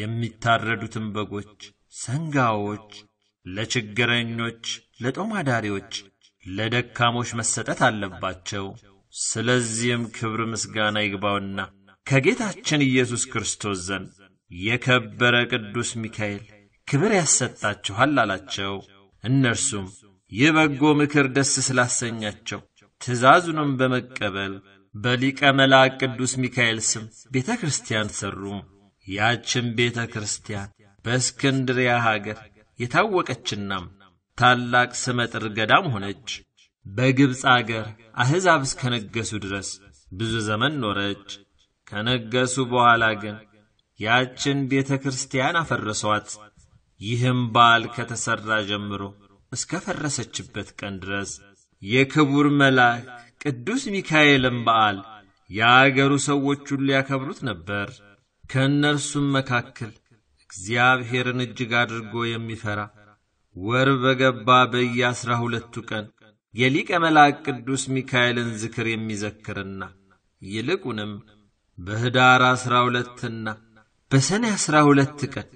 የሚታረዱትም በጎች፣ ሰንጋዎች ለችግረኞች፣ ለጦማዳሪዎች ለደካሞች መሰጠት አለባቸው። ስለዚህም ክብር ምስጋና ይግባውና ከጌታችን ኢየሱስ ክርስቶስ ዘንድ የከበረ ቅዱስ ሚካኤል ክብር ያሰጣችኋል አላቸው። እነርሱም ይህ በጎ ምክር ደስ ስላሰኛቸው ትእዛዙንም በመቀበል በሊቀ መልአክ ቅዱስ ሚካኤል ስም ቤተ ክርስቲያን ሠሩ። ያችን ቤተ ክርስቲያን በእስክንድሪያ ሀገር የታወቀችናም ታላቅ ስመጥር ገዳም ሆነች። በግብፅ አገር አሕዛብ እስከነገሱ ድረስ ብዙ ዘመን ኖረች። ከነገሱ በኋላ ግን ያችን ቤተ ክርስቲያን አፈረሷት። ይህም በዓል ከተሠራ ጀምሮ እስከ ፈረሰችበት ቀን ድረስ የክቡር መልአክ ቅዱስ ሚካኤልም በዓል የአገሩ ሰዎች ሁሉ ያከብሩት ነበር። ከእነርሱም መካከል እግዚአብሔርን እጅግ አድርጎ የሚፈራ ወር በገባ በየአሥራ ሁለቱ ቀን የሊቀ መልአክ ቅዱስ ሚካኤልን ዝክር የሚዘክርና ይልቁንም በኅዳር አሥራ ሁለትና በሰኔ አሥራ ሁለት ቀን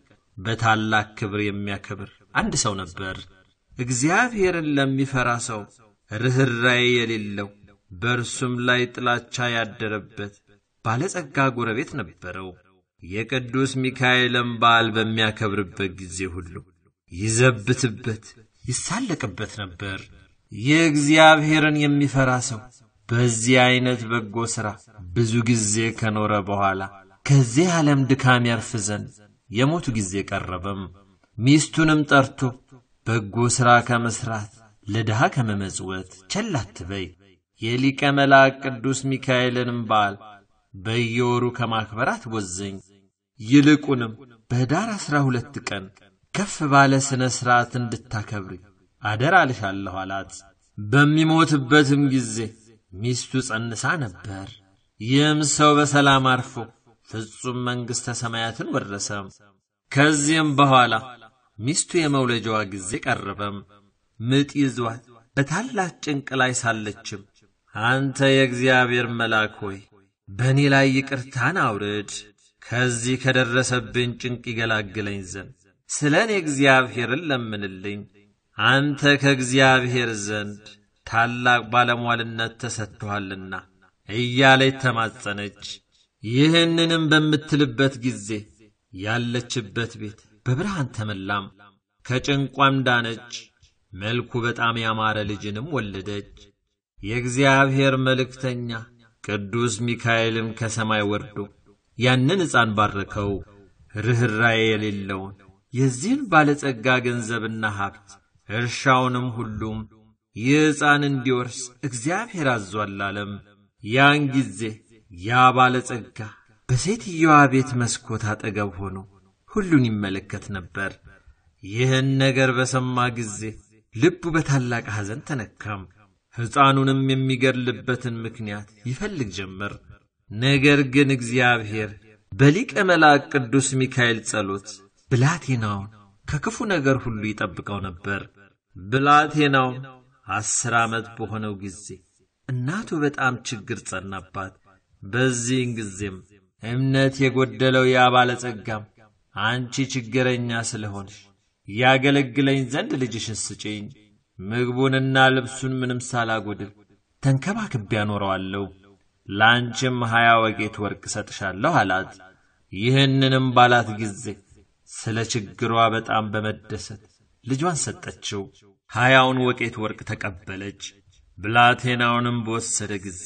በታላቅ ክብር የሚያከብር አንድ ሰው ነበር። እግዚአብሔርን ለሚፈራ ሰው ርኅራዬ የሌለው በእርሱም ላይ ጥላቻ ያደረበት ባለጸጋ ጎረቤት ነበረው። የቅዱስ ሚካኤልን በዓል በሚያከብርበት ጊዜ ሁሉ ይዘብትበት፣ ይሳለቅበት ነበር። የእግዚአብሔርን የሚፈራ ሰው በዚህ ዐይነት በጎ ሥራ ብዙ ጊዜ ከኖረ በኋላ ከዚህ ዓለም ድካም ያርፍ ዘንድ የሞቱ ጊዜ ቀረበም። ሚስቱንም ጠርቶ በጎ ሥራ ከመሥራት ለድሃ ከመመጽወት ቸል አትበይ የሊቀ መልአክ ቅዱስ ሚካኤልንም በዓል በየወሩ ከማክበር ወዘኝ ይልቁንም በኅዳር ዐሥራ ሁለት ቀን ከፍ ባለ ሥነ ሥርዓት እንድታከብሪ አደራ አልሻለሁ አላት። በሚሞትበትም ጊዜ ሚስቱ ጸንሳ ነበር። ይህም ሰው በሰላም አርፎ ፍጹም መንግሥተ ሰማያትን ወረሰም። ከዚህም በኋላ ሚስቱ የመውለጃዋ ጊዜ ቀረበም። ምጥ ይዟት በታላቅ ጭንቅ ላይ ሳለችም አንተ የእግዚአብሔር መልአክ ሆይ በእኔ ላይ ይቅርታን አውርድ፣ ከዚህ ከደረሰብኝ ጭንቅ ይገላግለኝ ዘንድ ስለ እኔ እግዚአብሔርን ለምንልኝ። አንተ ከእግዚአብሔር ዘንድ ታላቅ ባለሟልነት ተሰጥቶሃልና እያለ ተማጸነች። ይህንንም በምትልበት ጊዜ ያለችበት ቤት በብርሃን ተመላም፣ ከጭንቋም ዳነች። መልኩ በጣም ያማረ ልጅንም ወለደች። የእግዚአብሔር መልእክተኛ ቅዱስ ሚካኤልም ከሰማይ ወርዶ ያንን ሕፃን ባረከው። ርኅራዬ የሌለውን የዚህን ባለጸጋ ገንዘብና ሀብት እርሻውንም ሁሉም ይህ ሕፃን እንዲወርስ እግዚአብሔር አዟል አለም። ያን ጊዜ ያ ባለጸጋ በሴትየዋ ቤት መስኮት አጠገብ ሆኖ ሁሉን ይመለከት ነበር። ይህን ነገር በሰማ ጊዜ ልቡ በታላቅ ሐዘን ተነካም። ሕፃኑንም የሚገድልበትን ምክንያት ይፈልግ ጀመር። ነገር ግን እግዚአብሔር በሊቀ መልአክ ቅዱስ ሚካኤል ጸሎት ብላቴናውን ከክፉ ነገር ሁሉ ይጠብቀው ነበር። ብላቴናውም አስር ዓመት በሆነው ጊዜ እናቱ በጣም ችግር ጸናባት። በዚህን ጊዜም እምነት የጎደለው ያ ባለጸጋም አንቺ ችግረኛ ስለሆንሽ ያገለግለኝ ዘንድ ልጅሽን ስጪኝ ምግቡንና ልብሱን ምንም ሳላጎድል ተንከባክቤ ያኖረዋለሁ። ለአንቺም ሀያ ወቄት ወርቅ እሰጥሻለሁ አላት። ይህንንም ባላት ጊዜ ስለ ችግሯ በጣም በመደሰት ልጇን ሰጠችው። ሀያውን ወቄት ወርቅ ተቀበለች። ብላቴናውንም በወሰደ ጊዜ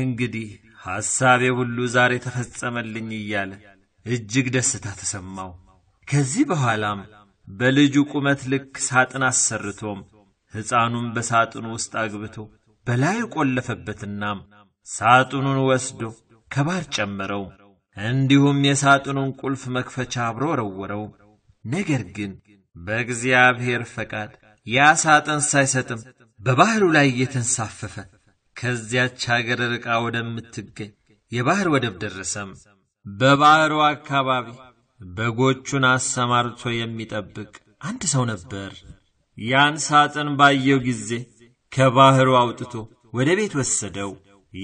እንግዲህ ሐሳቤ ሁሉ ዛሬ ተፈጸመልኝ እያለ እጅግ ደስታ ተሰማው። ከዚህ በኋላም በልጁ ቁመት ልክ ሳጥን አሰርቶም ሕፃኑን በሳጥኑ ውስጥ አግብቶ በላዩ ቈለፈበትና ሳጥኑን ወስዶ ከባር ጨመረው። እንዲሁም የሳጥኑን ቁልፍ መክፈቻ አብሮ ወረወረው። ነገር ግን በእግዚአብሔር ፈቃድ ያ ሳጥን ሳይሰጥም በባሕሩ ላይ እየተንሳፈፈ ከዚያች አገር ርቃ ወደምትገኝ የባሕር ወደብ ደረሰም። በባሕሩ አካባቢ በጎቹን አሰማርቶ የሚጠብቅ አንድ ሰው ነበር። ያን ሳጥን ባየው ጊዜ ከባህሩ አውጥቶ ወደ ቤት ወሰደው።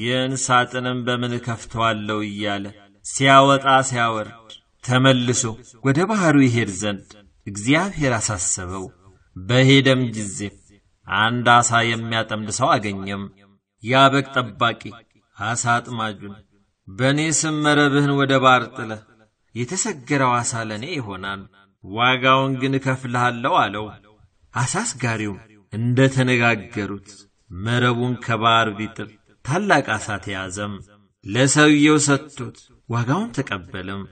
ይህን ሳጥንም በምን ከፍተዋለው እያለ ሲያወጣ ሲያወርድ ተመልሶ ወደ ባህሩ ይሄድ ዘንድ እግዚአብሔር አሳሰበው። በሄደም ጊዜ አንድ ዓሣ የሚያጠምድ ሰው አገኘም። ያ በግ ጠባቂ አሳ አጥማጁን በእኔ ስም መረብህን ወደ ባር ጥለህ የተሰገረው ዓሣ ለእኔ ይሆናል፣ ዋጋውን ግን እከፍልሃለሁ አለው። አሳስጋሪው እንደ ተነጋገሩት መረቡን ከባር ቢጥር ታላቅ አሳት ተያዘም። ለሰውየው ሰጥቶት ዋጋውን ተቀበለም።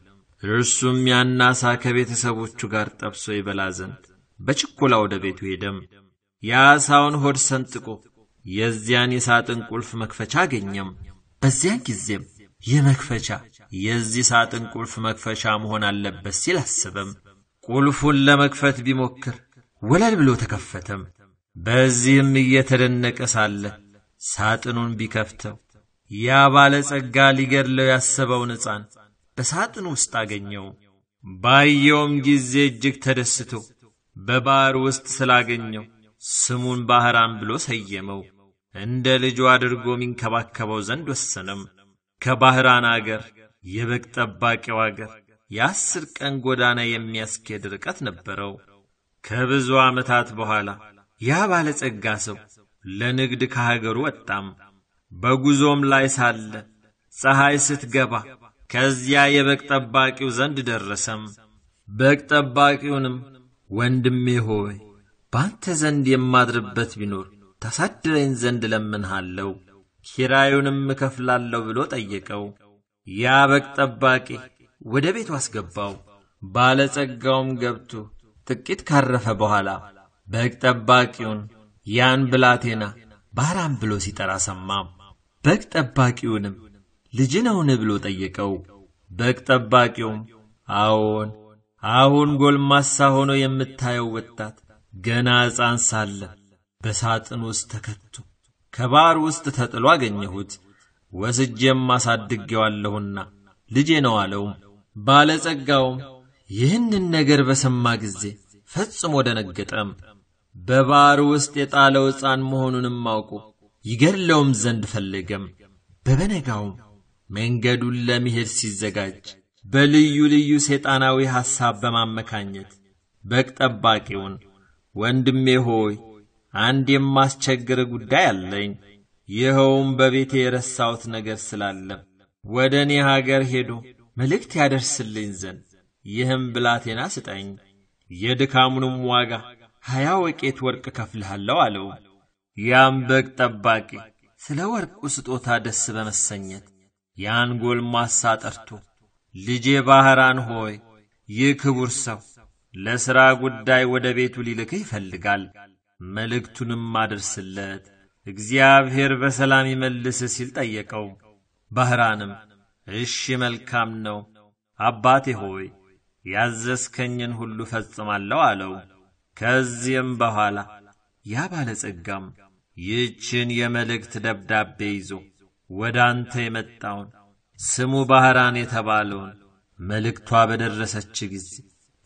እርሱም ያን አሳ ከቤተሰቦቹ ጋር ጠብሶ ይበላ ዘንድ በችኮላ ወደ ቤቱ ሄደም። የአሳውን ሆድ ሰንጥቆ የዚያን የሳጥን ቁልፍ መክፈቻ አገኘም። በዚያን ጊዜም ይህ መክፈቻ የዚህ ሳጥን ቁልፍ መክፈቻ መሆን አለበት ሲል አስበም። ቁልፉን ለመክፈት ቢሞክር ወለል ብሎ ተከፈተም። በዚህም እየተደነቀ ሳለ ሳጥኑን ቢከፍተው ያ ባለጸጋ ሊገድለው ያሰበውን ሕፃን በሳጥኑ ውስጥ አገኘው። ባየውም ጊዜ እጅግ ተደስቶ በባሕር ውስጥ ስላገኘው ስሙን ባሕራን ብሎ ሰየመው። እንደ ልጁ አድርጎ ሚንከባከበው ዘንድ ወሰነም። ከባሕራን አገር የበግ ጠባቂው አገር የአስር ቀን ጎዳና የሚያስኬድ ርቀት ነበረው። ከብዙ ዓመታት በኋላ ያ ባለጸጋ ሰው ለንግድ ከሀገሩ ወጣም። በጉዞም ላይ ሳለ ፀሐይ ስትገባ ከዚያ የበግ ጠባቂው ዘንድ ደረሰም። በግ ጠባቂውንም ወንድሜ ሆይ በአንተ ዘንድ የማድርበት ቢኖር ታሳድረኝ ዘንድ እለምንሃለሁ፣ ኪራዩንም እከፍላለሁ ብሎ ጠየቀው። ያ በግ ጠባቂ ወደ ቤቱ አስገባው። ባለጸጋውም ገብቶ ጥቂት ካረፈ በኋላ በግ ጠባቂውን ያን ብላቴና ባራም ብሎ ሲጠራ ሰማም። በግ ጠባቂውንም ልጅ ነውን ብሎ ጠየቀው። በግ ጠባቂውም አዎን፣ አሁን ጎልማሳ ሆኖ የምታየው ወጣት ገና ሕፃን ሳለ በሳጥን ውስጥ ተከቶ ከባር ውስጥ ተጥሎ አገኘሁት። ወስጄም አሳድጌዋለሁና ልጄ ነው አለውም። ባለጸጋውም ይህንን ነገር በሰማ ጊዜ ፈጽሞ ደነገጠም። በባሕር ውስጥ የጣለው ሕፃን መሆኑንም አውቁ ይገድለውም ዘንድ ፈለገም። በበነጋውም መንገዱን ለመሄድ ሲዘጋጅ በልዩ ልዩ ሰይጣናዊ ሐሳብ በማመካኘት በቅ ጠባቂውን ወንድሜ ሆይ አንድ የማስቸግር ጉዳይ አለኝ፣ ይኸውም በቤቴ የረሳሁት ነገር ስላለ ወደ እኔ ሀገር ሄዶ መልእክት ያደርስልኝ ዘንድ ይህም ብላቴና ስጠኝ፣ የድካሙንም ዋጋ ሀያ ወቄት ወርቅ ከፍልሃለሁ አለው። ያም በግ ጠባቂ ስለ ወርቁ ስጦታ ደስ በመሰኘት ያን ጎልማሳ ጠርቶ ልጄ ባህራን ሆይ ይህ ክቡር ሰው ለሥራ ጉዳይ ወደ ቤቱ ሊልክህ ይፈልጋል፣ መልእክቱንም አድርስለት፣ እግዚአብሔር በሰላም ይመልስ ሲል ጠየቀው። ባህራንም እሺ መልካም ነው አባቴ ሆይ ያዘዝከኝን ሁሉ ፈጽማለሁ አለው። ከዚህም በኋላ ያ ባለጸጋም ይህችን የመልእክት ደብዳቤ ይዞ ወደ አንተ የመጣውን ስሙ ባሕራን የተባለውን መልእክቷ በደረሰች ጊዜ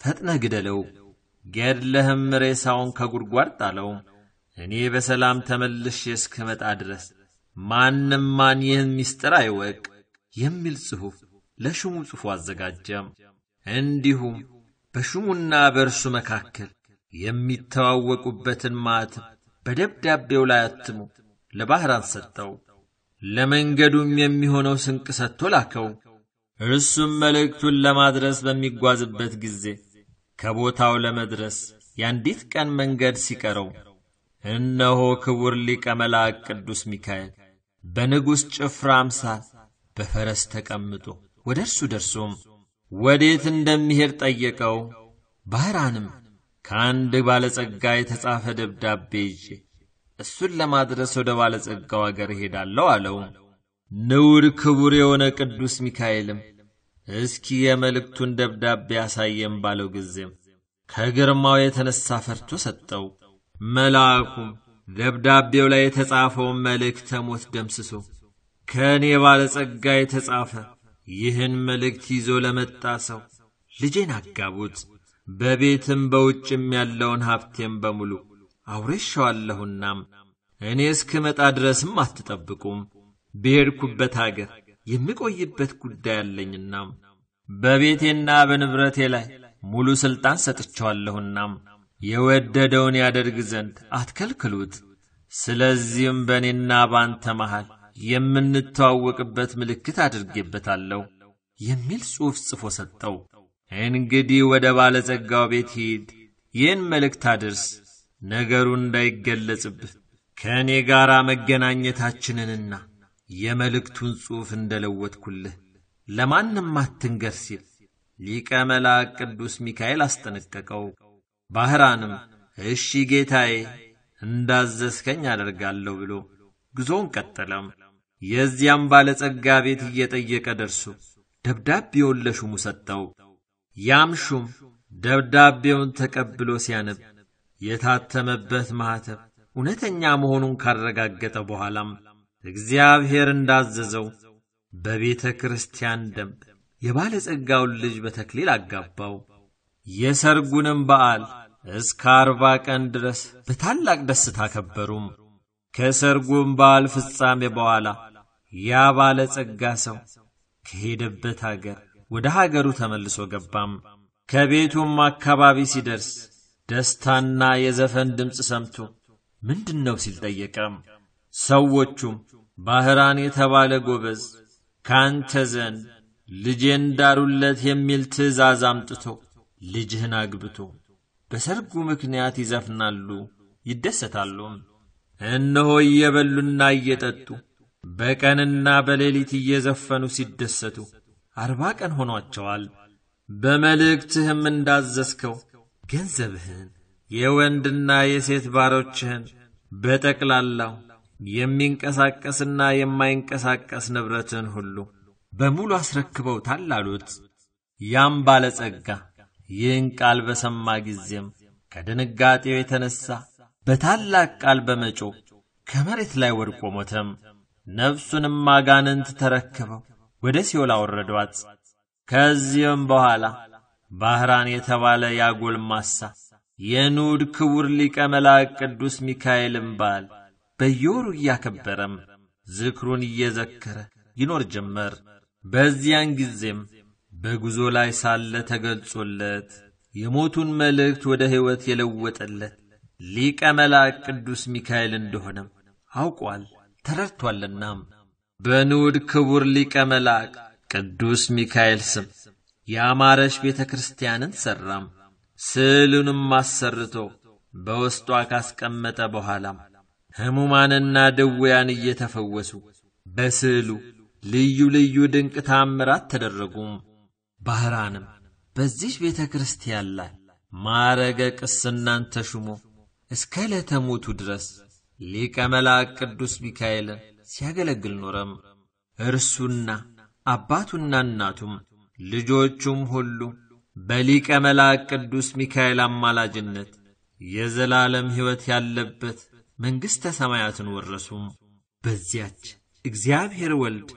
ፈጥነ ግደለው፣ ገድለህም ሬሳውን ከጉድጓድ ጣለው። እኔ በሰላም ተመልሼ እስክመጣ ድረስ ማንም ማን ይህን ምስጢር አይወቅ የሚል ጽሑፍ ለሹሙ ጽፎ አዘጋጀም። እንዲሁም በሹሙና በእርሱ መካከል የሚተዋወቁበትን ማት በደብዳቤው ላይ አትሙ ለባሕራን ሰጠው። ለመንገዱም የሚሆነው ስንቅ ሰጥቶ ላከው። እርሱም መልእክቱን ለማድረስ በሚጓዝበት ጊዜ ከቦታው ለመድረስ የአንዲት ቀን መንገድ ሲቀረው እነሆ ክቡር ሊቀ መላእክት ቅዱስ ሚካኤል በንጉሥ ጭፍራ አምሳል በፈረስ ተቀምጦ ወደ እርሱ ደርሶም ወዴት እንደሚሄድ ጠየቀው። ባህራንም ከአንድ ባለጸጋ የተጻፈ ደብዳቤ ይዤ እሱን ለማድረስ ወደ ባለጸጋው አገር እሄዳለሁ አለው። ንውድ ክቡር የሆነ ቅዱስ ሚካኤልም እስኪ የመልእክቱን ደብዳቤ ያሳየም ባለው ጊዜም ከግርማው የተነሳ ፈርቶ ሰጠው። መልአኩም ደብዳቤው ላይ የተጻፈውን መልእክተ ሞት ደምስሶ ከእኔ ባለጸጋ የተጻፈ ይህን መልእክት ይዞ ለመጣ ሰው ልጄን አጋቡት፣ በቤትም በውጭም ያለውን ሀብቴም በሙሉ አውሬሻዋለሁናም እኔ እስክመጣ ድረስም አትጠብቁም። ብሄድኩበት አገር የሚቆይበት ጉዳይ አለኝናም በቤቴና በንብረቴ ላይ ሙሉ ሥልጣን ሰጥቸዋለሁናም የወደደውን ያደርግ ዘንድ አትከልክሉት። ስለዚህም በእኔና ባንተ መሃል የምንተዋወቅበት ምልክት አድርጌበታለሁ የሚል ጽሑፍ ጽፎ ሰጠው። እንግዲህ ወደ ባለጸጋው ቤት ሂድ፣ ይህን መልእክት አድርስ፣ ነገሩ እንዳይገለጽብህ ከእኔ ጋር መገናኘታችንንና የመልእክቱን ጽሑፍ እንደለወትኩልህ ለማንም አትንገር ሲል ሊቀ መልአክ ቅዱስ ሚካኤል አስጠነቀቀው። ባህራንም እሺ ጌታዬ እንዳዘዝከኝ አደርጋለሁ ብሎ ጉዞውን ቀጠለም። የዚያም ባለጸጋ ቤት እየጠየቀ ደርሶ ደብዳቤውን ለሹሙ ሰጠው። ያም ሹም ደብዳቤውን ተቀብሎ ሲያነብ የታተመበት ማኅተብ እውነተኛ መሆኑን ካረጋገጠ በኋላም እግዚአብሔር እንዳዘዘው በቤተ ክርስቲያን ደንብ የባለጸጋውን ልጅ በተክሊል አጋባው። የሰርጉንም በዓል እስከ አርባ ቀን ድረስ በታላቅ ደስታ ከበሩም። ከሰርጉም በዓል ፍጻሜ በኋላ ያ ባለ ጸጋ ሰው ከሄደበት አገር ወደ ሀገሩ ተመልሶ ገባም። ከቤቱም አካባቢ ሲደርስ ደስታና የዘፈን ድምፅ ሰምቶ ምንድን ነው ሲል ጠየቀም። ሰዎቹም ባህራን የተባለ ጎበዝ ካንተ ዘንድ ልጄን ዳሩለት የሚል ትእዛዝ አምጥቶ ልጅህን አግብቶ በሰርጉ ምክንያት ይዘፍናሉ፣ ይደሰታሉ። እነሆ እየበሉና እየጠጡ በቀንና በሌሊት እየዘፈኑ ሲደሰቱ አርባ ቀን ሆኗቸዋል። በመልእክትህም እንዳዘዝከው ገንዘብህን የወንድና የሴት ባሮችህን በጠቅላላው የሚንቀሳቀስና የማይንቀሳቀስ ንብረትን ሁሉ በሙሉ አስረክበውታል አሉት። ያም ባለጸጋ ይህን ቃል በሰማ ጊዜም ከድንጋጤው የተነሣ በታላቅ ቃል በመጮ ከመሬት ላይ ወድቆ ሞተም። ነፍሱንም አጋንንት ተረክበው ወደ ሲኦል አወረዷት። ከዚህም በኋላ ባህራን የተባለ ያጎልማሳ የኑድ ክቡር ሊቀ መላእክት ቅዱስ ሚካኤልም ባል በየወሩ እያከበረም ዝክሩን እየዘከረ ይኖር ጀመር። በዚያን ጊዜም በጉዞ ላይ ሳለ ተገልጾለት የሞቱን መልእክት ወደ ሕይወት የለወጠለት ሊቀ መላእክት ቅዱስ ሚካኤል እንደሆነም አውቋል ተረድቷልናም በንዑድ ክቡር ሊቀ መላእክት ቅዱስ ሚካኤል ስም ያማረች ቤተ ክርስቲያንን ሠራም። ስዕሉንም አሰርቶ በውስጧ ካስቀመጠ በኋላም ሕሙማንና ድውያን እየተፈወሱ በስዕሉ ልዩ ልዩ ድንቅ ታምራት ተደረጉም። ባሕራንም በዚህ ቤተ ክርስቲያን ላይ ማረገ ቅስናን ተሹሞ እስከ ለተ ሞቱ ድረስ ሊቀ መልአክ ቅዱስ ሚካኤል ሲያገለግል ኖረም። እርሱና አባቱና እናቱም ልጆቹም ሁሉ በሊቀ መልአክ ቅዱስ ሚካኤል አማላጅነት የዘላለም ሕይወት ያለበት መንግሥተ ሰማያትን ወረሱም። በዚያች እግዚአብሔር ወልድ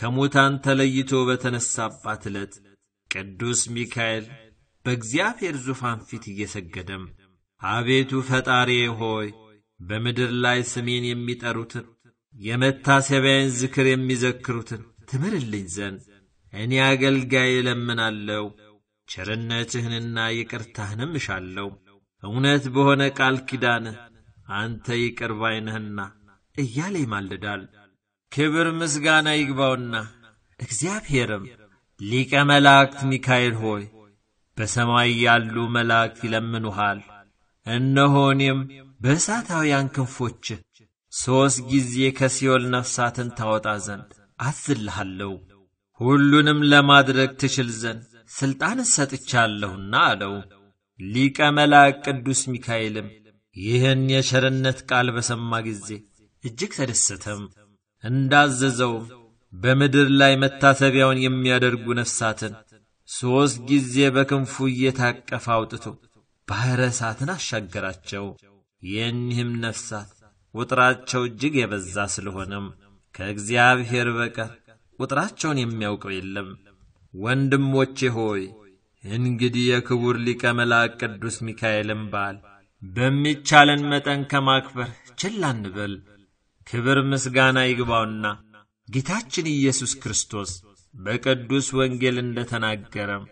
ከሙታን ተለይቶ በተነሳባት ዕለት ቅዱስ ሚካኤል በእግዚአብሔር ዙፋን ፊት እየሰገደም አቤቱ ፈጣሪ ሆይ በምድር ላይ ስሜን የሚጠሩትን የመታሰቢያን ዝክር የሚዘክሩትን ትምርልኝ ዘንድ እኔ አገልጋይ እለምናለሁ። ቸርነትህንና ይቅርታህንም እሻለሁ። እውነት በሆነ ቃል ኪዳንህ አንተ ይቅር ባይነህና እያለ ይማልዳል። ክብር ምስጋና ይግባውና እግዚአብሔርም ሊቀ መላእክት ሚካኤል ሆይ በሰማይ ያሉ መላእክት ይለምኑሃል። እነሆኔም በእሳታውያን ክንፎች ሦስት ጊዜ ከሲኦል ነፍሳትን ታወጣ ዘንድ አዝልሃለሁ፣ ሁሉንም ለማድረግ ትችል ዘንድ ሥልጣን ሰጥቻለሁና አለው። ሊቀ መላእክት ቅዱስ ሚካኤልም ይህን የሸርነት ቃል በሰማ ጊዜ እጅግ ተደሰተም። እንዳዘዘውም በምድር ላይ መታሰቢያውን የሚያደርጉ ነፍሳትን ሦስት ጊዜ በክንፉ እየታቀፈ አውጥቶ ባሕረ እሳትን አሻገራቸው። የእኒህም ነፍሳት ቁጥራቸው እጅግ የበዛ ስለሆነም ከእግዚአብሔር በቀር ቁጥራቸውን የሚያውቀው የለም። ወንድሞቼ ሆይ እንግዲህ የክቡር ሊቀ መልአክ ቅዱስ ሚካኤልን በዓል በሚቻለን መጠን ከማክበር ችላ እንበል። ክብር ምስጋና ይግባውና ጌታችን ኢየሱስ ክርስቶስ በቅዱስ ወንጌል እንደ ተናገረም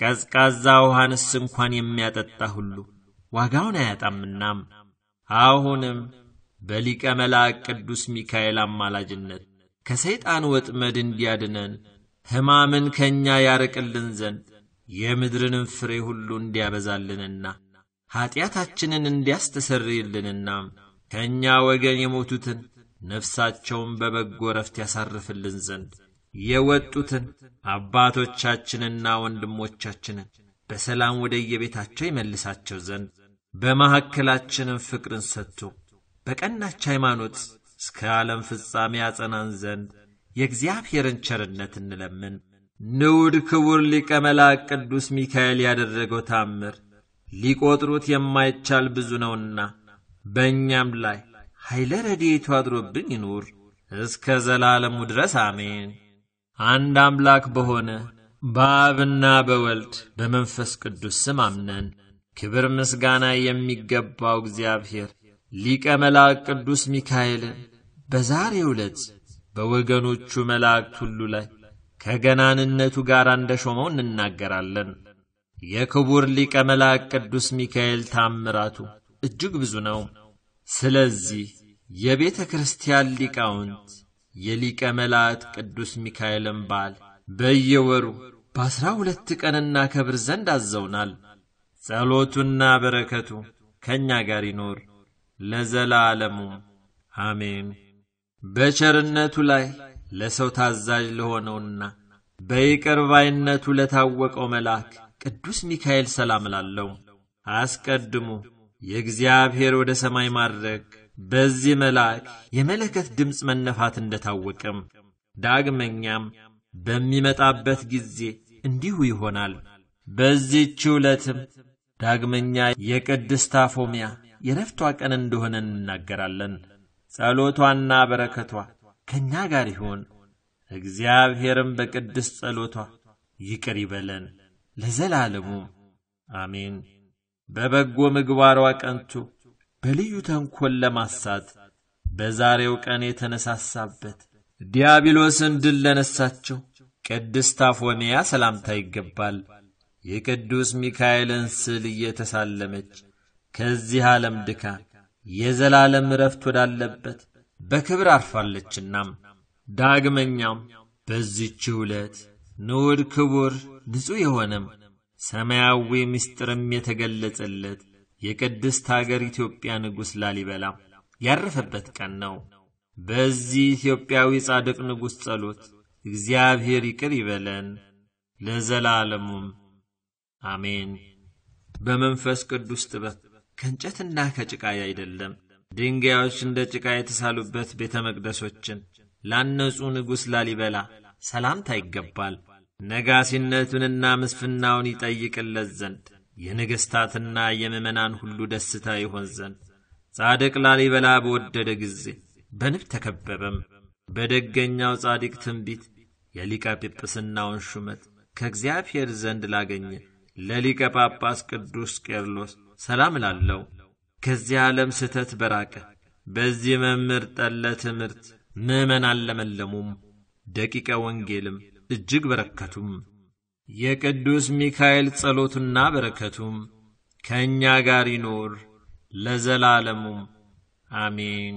ቀዝቃዛ ውሃንስ እንኳን የሚያጠጣ ሁሉ ዋጋውን አያጣምናም። አሁንም በሊቀ መልአክ ቅዱስ ሚካኤል አማላጅነት ከሰይጣን ወጥመድ እንዲያድነን ሕማምን ከእኛ ያርቅልን ዘንድ የምድርንም ፍሬ ሁሉ እንዲያበዛልንና ኀጢአታችንን እንዲያስተሰርይልንና ከእኛ ወገን የሞቱትን ነፍሳቸውን በበጎ ረፍት ያሳርፍልን ዘንድ የወጡትን አባቶቻችንና ወንድሞቻችንን በሰላም ወደየቤታቸው ይመልሳቸው ዘንድ በመካከላችንም ፍቅርን ሰጥቶ በቀናች ሃይማኖት እስከ ዓለም ፍጻሜ ያጸናን ዘንድ የእግዚአብሔርን ቸርነት እንለምን። ንዑድ ክቡር ሊቀ መላእክት ቅዱስ ሚካኤል ያደረገው ታምር ሊቆጥሩት የማይቻል ብዙ ነውና በእኛም ላይ ኃይለ ረድኤቱ አድሮብን ይኑር እስከ ዘላለሙ ድረስ አሜን። አንድ አምላክ በሆነ በአብና በወልድ በመንፈስ ቅዱስ ስም አምነን ክብር ምስጋና የሚገባው እግዚአብሔር ሊቀ መላእክት ቅዱስ ሚካኤልን በዛሬ ዕለት በወገኖቹ መላእክት ሁሉ ላይ ከገናንነቱ ጋር እንደ ሾመው እንናገራለን። የክቡር ሊቀ መላእክት ቅዱስ ሚካኤል ታምራቱ እጅግ ብዙ ነው። ስለዚህ የቤተ ክርስቲያን ሊቃውንት የሊቀ መላእክት ቅዱስ ሚካኤልን በዓል በየወሩ በአስራ ሁለት ቀን እናከብር ዘንድ አዘውናል። ጸሎቱና በረከቱ ከእኛ ጋር ይኖር ለዘላለሙ አሜን። በቸርነቱ ላይ ለሰው ታዛዥ ለሆነውና በይቅርባይነቱ ለታወቀው መልአክ ቅዱስ ሚካኤል ሰላም ላለው አስቀድሞ የእግዚአብሔር ወደ ሰማይ ማድረግ በዚህ መልአክ የመለከት ድምፅ መነፋት እንደታወቀም ዳግመኛም በሚመጣበት ጊዜ እንዲሁ ይሆናል። በዚህች ዕለትም ዳግመኛ የቅድስት አፎሚያ የረፍቷ ቀን እንደሆነ እንናገራለን። ጸሎቷና በረከቷ ከእኛ ጋር ይሁን። እግዚአብሔርም በቅድስት ጸሎቷ ይቅር ይበለን ለዘላለሙ አሜን። በበጎ ምግባሯ ቀንቱ በልዩ ተንኮል ለማሳት በዛሬው ቀን የተነሳሳበት ዲያብሎስን ድል ለነሳቸው ቅድስት ታፎንያ ሰላምታ ይገባል። የቅዱስ ሚካኤልን ስዕል እየተሳለመች ከዚህ ዓለም ድካ የዘላለም ረፍት ወዳለበት በክብር አርፋለችናም። ዳግመኛም በዚች ዕለት ንዑድ ክቡር ንጹሕ የሆነም ሰማያዊ ምስጢርም የተገለጸለት የቅድስት አገር ኢትዮጵያ ንጉሥ ላሊበላ ያረፈበት ቀን ነው። በዚህ ኢትዮጵያዊ ጻድቅ ንጉሥ ጸሎት እግዚአብሔር ይቅር ይበለን ለዘላለሙም አሜን። በመንፈስ ቅዱስ ጥበብ ከእንጨትና ከጭቃ አይደለም ድንጋዮች እንደ ጭቃ የተሳሉበት ቤተ መቅደሶችን ላነጹ ንጉሥ ላሊበላ ሰላምታ ይገባል። ነጋሲነቱንና ምስፍናውን ይጠይቅለት ዘንድ የነገስታትና የምእመናን ሁሉ ደስታ ይሆን ዘንድ ጻድቅ ላሊበላ በወደደ ጊዜ በንብ ተከበበም። በደገኛው ጻድቅ ትንቢት የሊቀ ጵጵስናውን ሹመት ከእግዚአብሔር ዘንድ ላገኘ ለሊቀ ጳጳስ ቅዱስ ቄርሎስ ሰላም ላለው ከዚህ ዓለም ስህተት በራቀ በዚህ መምህር ጠለ ትምህርት ምዕመናን ለመለሙም ደቂቀ ወንጌልም እጅግ በረከቱም። የቅዱስ ሚካኤል ጸሎትና በረከቱም ከእኛ ጋር ይኖር ለዘላለሙም አሜን።